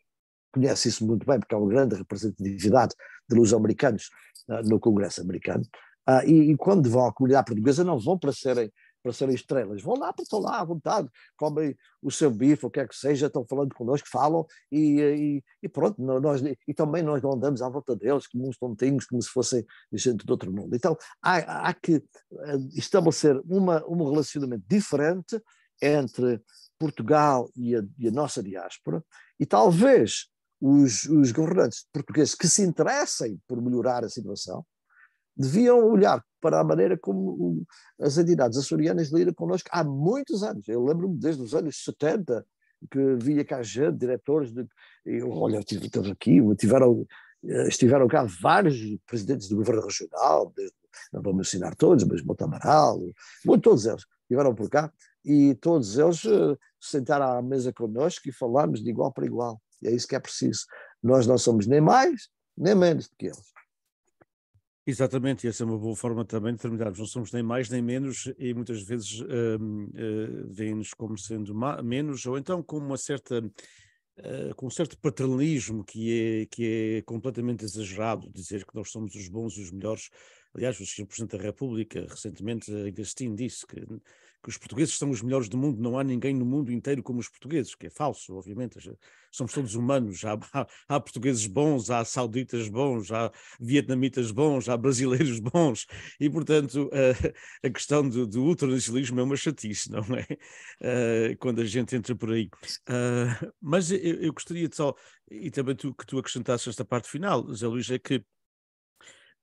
conhece isso muito bem, porque há é uma grande representatividade de luso-americanos uh, ah, no Congresso americano, uh, e, e, quando vão à comunidade portuguesa não vão para serem para serem estrelas. Vão lá para estão lá à vontade, comem o seu bife, o que é que seja, estão falando connosco, falam e, e, e pronto. Nós, e também nós não andamos à volta deles como uns tontinhos, como se fossem gente do outro mundo. Então há, há que eh, estabelecer uma, um relacionamento diferente entre Portugal e a, e a nossa diáspora e talvez os, os governantes portugueses que se interessem por melhorar a situação deviam olhar para a maneira como as entidades açorianas lidam connosco há muitos anos. Eu lembro-me desde os anos 70 que via cá gente, diretores, de, eu, olha, aqui, tiveram, eh, estiveram cá vários presidentes do governo regional, desde, não vou mencionar todos, mas Monte Amaral, muito, todos eles estiveram por cá, e todos eles uh, sentaram à mesa connosco e falámos de igual para igual. E é isso que é preciso. Nós não somos nem mais, nem menos do que eles. Exatamente, e essa é uma boa forma também de terminarmos. Não somos nem mais nem menos, e muitas vezes uh, uh vêem-nos como sendo menos, ou então com uma certa. Uh, com um certo paternalismo que é, que é completamente exagerado, dizer que nós somos os bons e os melhores. Aliás, o Sr. Presidente da República recentemente ainda disse que que os portugueses são os melhores do mundo, não há ninguém no mundo inteiro como os portugueses, que é falso, obviamente. Somos todos humanos, há, há, há portugueses bons, há sauditas bons, há vietnamitas bons, há brasileiros bons, e portanto a, a questão do, do ultranacionalismo é uma chatice, não é? Eh, quando a gente entra por aí. Eh, mas eu, eu gostaria de só, e também tu, que tu acrescentasses esta parte final, Zé Luís, é que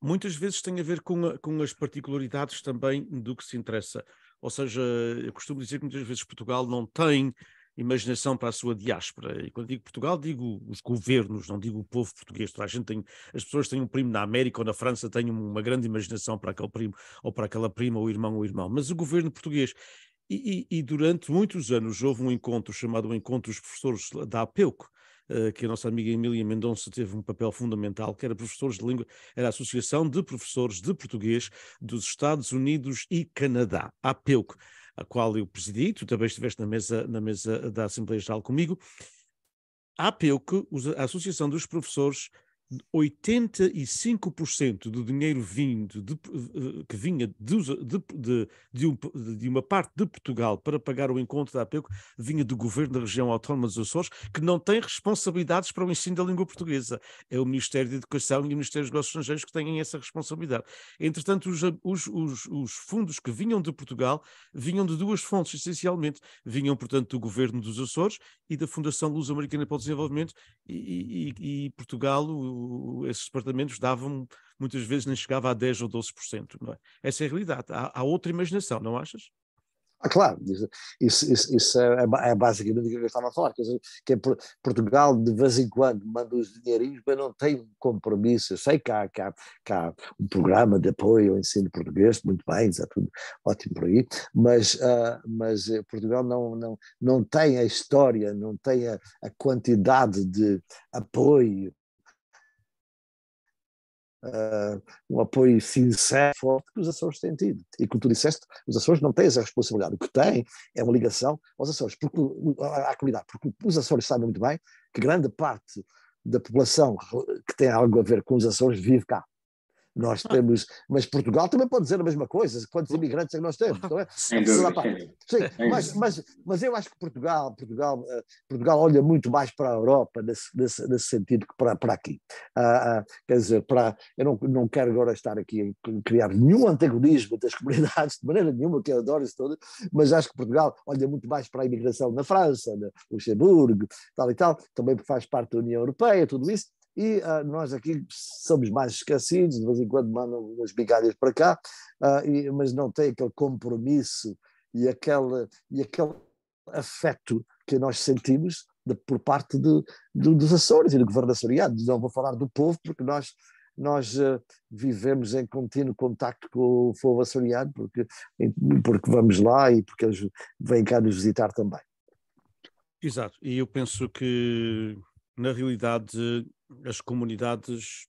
muitas vezes tem a ver com, a, com as particularidades também do que se interessa. Ou seja, eu costumo dizer que muitas vezes Portugal não tem imaginação para a sua diáspora. E quando digo Portugal, digo os governos, não digo o povo português. a gente tem, as pessoas têm um primo na América ou na França, têm uma grande imaginação para aquele primo ou para aquela prima ou irmão ou irmão. Mas o governo português. E, e, e durante muitos anos houve um encontro chamado Encontro dos Professores da APEUC, eh, que a nossa amiga Emília Mendonça teve um papel fundamental, que era professores de língua, era a Associação de Professores de Português dos Estados Unidos e Canadá, a APEUC, a qual eu presidi, tu também estiveste na mesa, na mesa da Assembleia Geral comigo. A APEUC, a Associação dos Professores 85% do dinheiro vindo de, eh, que vinha de, de, um, de, uma parte de Portugal para pagar o encontro da APECO vinha do governo da região autónoma dos Açores, que não tem responsabilidades para o ensino da língua portuguesa. É o Ministério da Educação e o Ministério dos Negócios Estrangeiros que têm essa responsabilidade. Entretanto, os, os, os, os fundos que vinham de Portugal vinham de duas fontes, essencialmente. Vinham, portanto, do governo dos Açores e da Fundação Luz americana para o Desenvolvimento e, e, e Portugal, o esses departamentos davam, muitas vezes nem chegava a 10% ou 12%, não é? Essa é a realidade. Há, há outra imaginação, não achas? Ah, claro, isso, isso, isso é, é, é, basicamente o que eu estava a falar, dizer, que é Portugal de vez em quando manda os dinheirinhos, mas não tem compromisso. Eu sei que há, que há, que há um programa de apoio ao ensino português, muito bem, está tudo ótimo por aí, mas, uh, mas eh, Portugal não, não, não tem a história, não tem a, a quantidade de apoio uh, um apoio sincero forte que os Açores têm tido. E como tu disseste, os Açores não têm essa responsabilidade. O que têm é uma ligação aos Açores, porque, à comunidade, porque os Açores sabem muito bem que grande parte da população que tem algo a ver com os Açores vive cá. Nós ah. temos, mas Portugal também pode dizer a mesma coisa, quantos imigrantes é que nós temos, ah, não é? Sem Sim, é mas, mas, mas eu acho que Portugal, Portugal, eh, Portugal olha muito mais para a Europa nesse, nesse, nesse sentido que para, para aqui. Ah, ah quer dizer, para, eu não, não quero agora estar aqui a criar nenhum antagonismo das comunidades, de maneira nenhuma, que eu adoro isso tudo, mas acho que Portugal olha muito mais para a imigração na França, no Luxemburgo, tal e tal, também faz parte da União Europeia, tudo isso, e uh, nós aqui somos mais esquecidos, de vez em quando mandam umas migalhas para cá, uh, e, mas não tem aquele compromisso e aquele, e aquele afeto que nós sentimos de, por parte de, de, dos Açores e do governo açoriano. Não vou falar do povo, porque nós nós uh, vivemos em contínuo contacto com o povo açoriano, porque, porque vamos lá e porque eles vêm cá nos visitar também. Exato, e eu penso que na realidade, as comunidades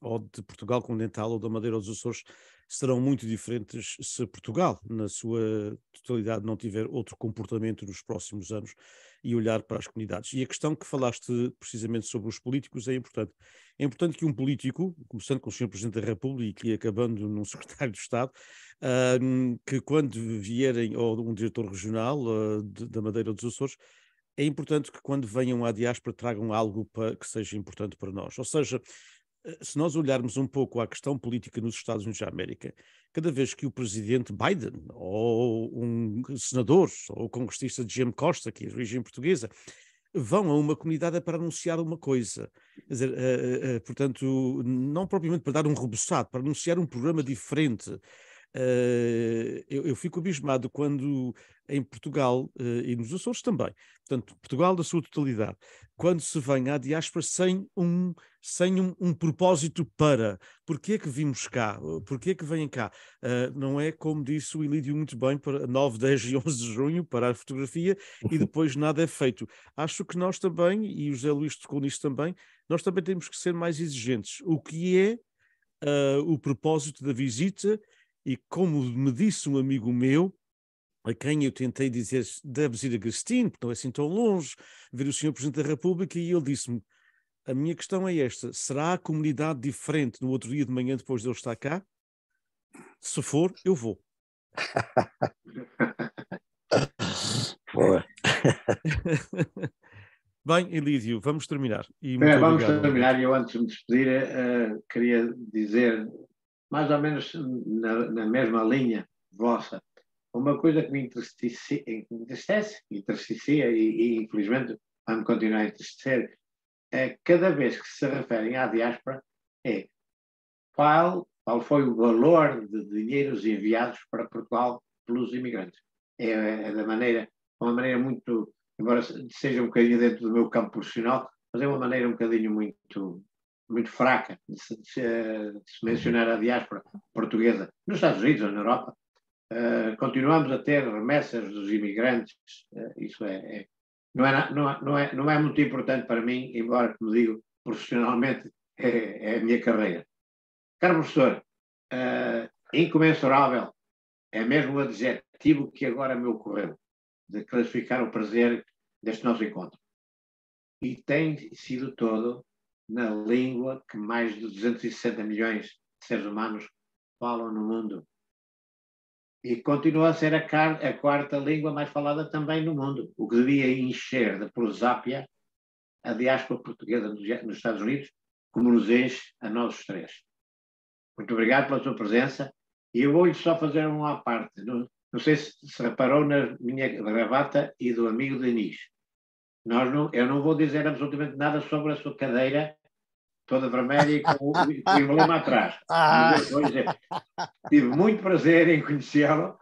ou de Portugal continental ou da Madeira ou dos Açores serão muito diferentes se Portugal, na sua totalidade, não tiver outro comportamento nos próximos anos e olhar para as comunidades. E a questão que falaste precisamente sobre os políticos é importante. É importante que um político, começando com o Sr. Presidente da República e acabando num Secretário de Estado, uh, que quando vierem, ou um diretor regional uh, de, da Madeira ou dos Açores, é importante que quando venham à diáspora tragam algo para, que seja importante para nós. Ou seja, eh, se nós olharmos um pouco à questão política nos Estados Unidos da América, cada vez que o presidente Biden, ou um senador, ou o congressista de Jim Costa, que é de origem portuguesa, vão a uma comunidade é para anunciar uma coisa. Dizer, uh, uh, portanto, não propriamente para dar um rebuçado, para anunciar um programa diferente. Uh, eu, eu, fico abismado quando em Portugal eh, e nos Açores também. Portanto, Portugal na sua totalidade. Quando se vem à diáspora sem um, sem um, um propósito para. Porquê é que vimos cá? Porquê é que vêm cá? Uh, não é, como disse o Ilídio muito bem, para 9, 10 e 11 de junho, para a fotografia, e depois nada é feito. Acho que nós também, e o José Luís tocou nisso também, nós também temos que ser mais exigentes. O que é uh, o propósito da visita? E como me disse um amigo meu, a quem eu tentei dizer deves ir a Gastine, porque não é assim tão longe, ver o senhor Presidente da República, e ele disse-me, a minha questão é esta, será a comunidade diferente no outro dia de manhã depois de eu estar cá? Se for, eu vou. Boa. Bem, Elídio, vamos terminar. E é, vamos obrigado. terminar. Eu, antes de me despedir, uh, queria dizer, mais ou menos na, na mesma linha vossa, uma coisa que me entristece, entristece, e, e infelizmente vai-me continuar a entristecer, é cada vez que se referem à diáspora é qual, qual foi o valor de dinheiros enviados para Portugal pelos imigrantes. É, é da maneira, uma maneira muito, embora seja um bocadinho dentro do meu campo profissional, mas é uma maneira um bocadinho muito muito fraca de se, de se, eh, mencionar a diáspora portuguesa nos Estados Unidos ou na Europa, eh, continuamos a ter remessas dos imigrantes, uh, isso é, é, não, é, não, não, é, não é muito importante para mim, embora, como digo, profissionalmente é, é a minha carreira. Caro professor, uh, incomensurável é mesmo o adjetivo que agora me ocorreu de classificar o prazer deste nosso encontro. E tem sido todo na língua que mais de 260 milhões de seres humanos falam no mundo e continua a ser a, car, a, quarta língua mais falada também no mundo, o que devia encher de prosápia a diáspora portuguesa nos Estados Unidos, como nos enche a nós três. Muito obrigado pela sua presença e eu vou-lhe só fazer uma parte. Não, não sei se, se reparou na minha gravata e do amigo Denis. Nós não, eu não vou dizer absolutamente nada sobre a sua cadeira toda vermelha e com, o emblema atrás. Ah. Tive muito prazer em conhecê-lo.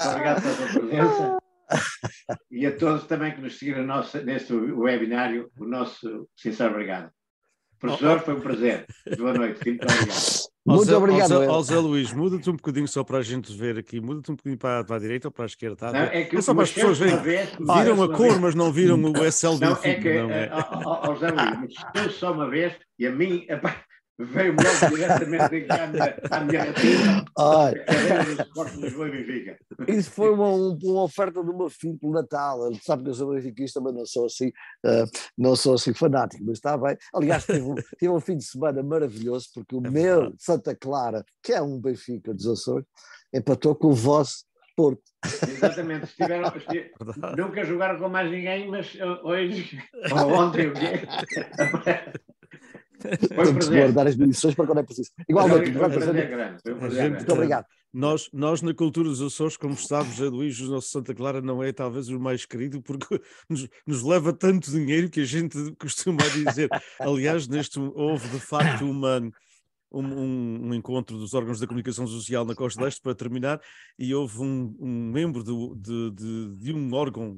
Obrigado pela sua presença. Ah. E a todos também que nos seguiram neste webinário, o nosso sincero obrigado. Professor, oh, foi um prazer. Boa noite. Muito obrigado. Muito obrigado. Oza, Oza Luís, muda-te um bocadinho só para a gente ver aqui, muda-te um bocadinho para, para a direita ou para a esquerda. Tá? Não, é, que é só para as pessoas verem. Viram a cor, vez. mas não viram o SL do é não, é que, não, é. Luís, mas só uma vez, e a mim, a, veio logo diretamente à minha, retina. Olha. Isso foi uma, uma oferta de uma para pelo Natal. Ele sabe que eu sou benfiquista, mas não sou assim, uh, não sou assim fanático, mas está bem. Aliás, tive, tive um fim de semana maravilhoso, porque o é meu verdade. Santa Clara, que é um Benfica dos Açores, empatou com o vosso Porto. Exatamente. Estiveram, estiveram, nunca jogaram com mais ninguém, mas eh, hoje, ou ontem, o guardar as medições para quando é preciso. Igualmente, muito obrigado. Nós, nós, na cultura dos Açores, como sabes, a Luís, o nosso Santa Clara não é talvez o mais querido, porque nos, nos leva tanto dinheiro que a gente costuma dizer. Aliás, neste houve de facto uma, um, um, um, encontro dos órgãos da comunicação social na Costa Leste para terminar, e houve um, um membro do, de, de, de, um órgão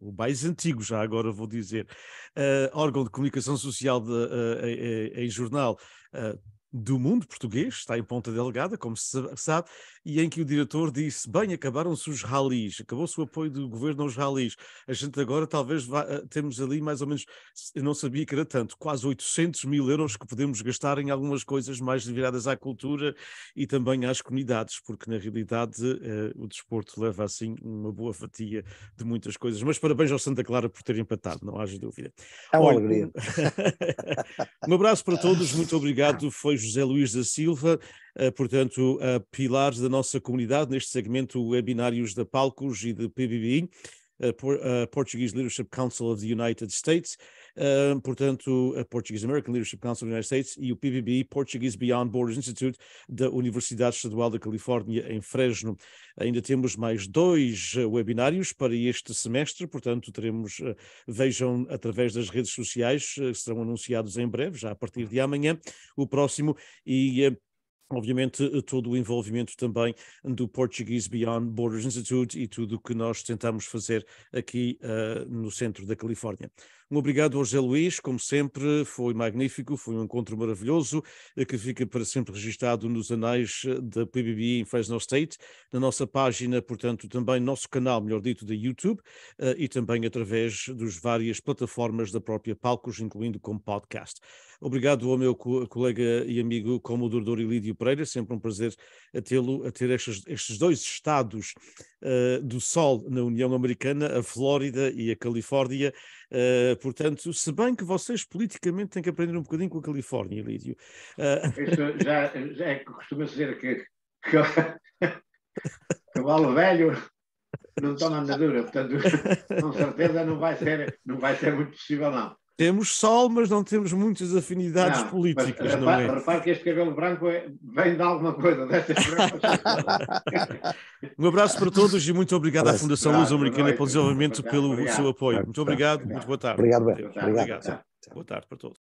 o mais antigo já agora vou dizer, uh, órgão de comunicação social de, uh, eh, em, eh, em jornal, do mundo português, está em Ponta delegada, como se sabe, e em que o diretor disse: Bem, acabaram-se os ralis, acabou-se o apoio do governo aos ralis. A gente agora talvez vá, eh, temos ali mais ou menos, eu não sabia que era tanto, quase 800 mil euros que podemos gastar em algumas coisas mais viradas à cultura e também às comunidades, porque na realidade eh, o desporto leva assim uma boa fatia de muitas coisas. Mas parabéns ao Santa Clara por ter empatado, não haja dúvida. É uma alegria. um abraço para todos, muito obrigado. Foi José Luís da Silva, eh, portanto, pilares da nossa comunidade neste segmento Webinários da Palcos e de PBBI, eh, eh, Portuguese Leadership Council of the United States portanto, a Portuguese American Leadership Council dos Estados United States e o PBB, Portuguese Beyond Borders Institute, da Universidade Estadual da Califórnia, em Fresno. Ainda temos mais dois eh, webinários para este semestre, portanto, teremos, eh, vejam através das redes sociais, eh, serão anunciados em breve, já a partir de amanhã, o próximo, e obviamente eh, todo o envolvimento também do Portuguese Beyond Borders Institute e tudo o que nós tentamos fazer aqui uh, no centro da Califórnia. Um obrigado ao José Luís, como sempre, foi magnífico, foi um encontro maravilhoso, eh, que fica para sempre registado nos anais da PBB em Fresno State, na nossa página, portanto, também nosso canal, melhor dito, da YouTube, e também através das várias plataformas da própria Palcos, incluindo como podcast. Obrigado ao meu colega e amigo Comodoro Dorilídio Pereira, sempre um prazer a tê-lo, a ter estes, estes dois estados uh, do sol na União Americana, a Flórida e a Califórnia. Uh, portanto, se bem que vocês politicamente têm que aprender um bocadinho com a Califórnia, Lídio. Uh... Já, já é que costuma dizer que, que cavalo velho não toma andadura, portanto, com certeza não vai ser, não vai ser muito possível, não. Temos sol, mas não temos muitas afinidades não, políticas, mas, repare, é? Repare que este cabelo branco é, vem de alguma coisa destas Um abraço para todos e muito obrigado à Fundação Luz Americana pelo desenvolvimento, pelo seu apoio. Muito obrigado, muito boa tarde. Obrigado, boa tarde para todos.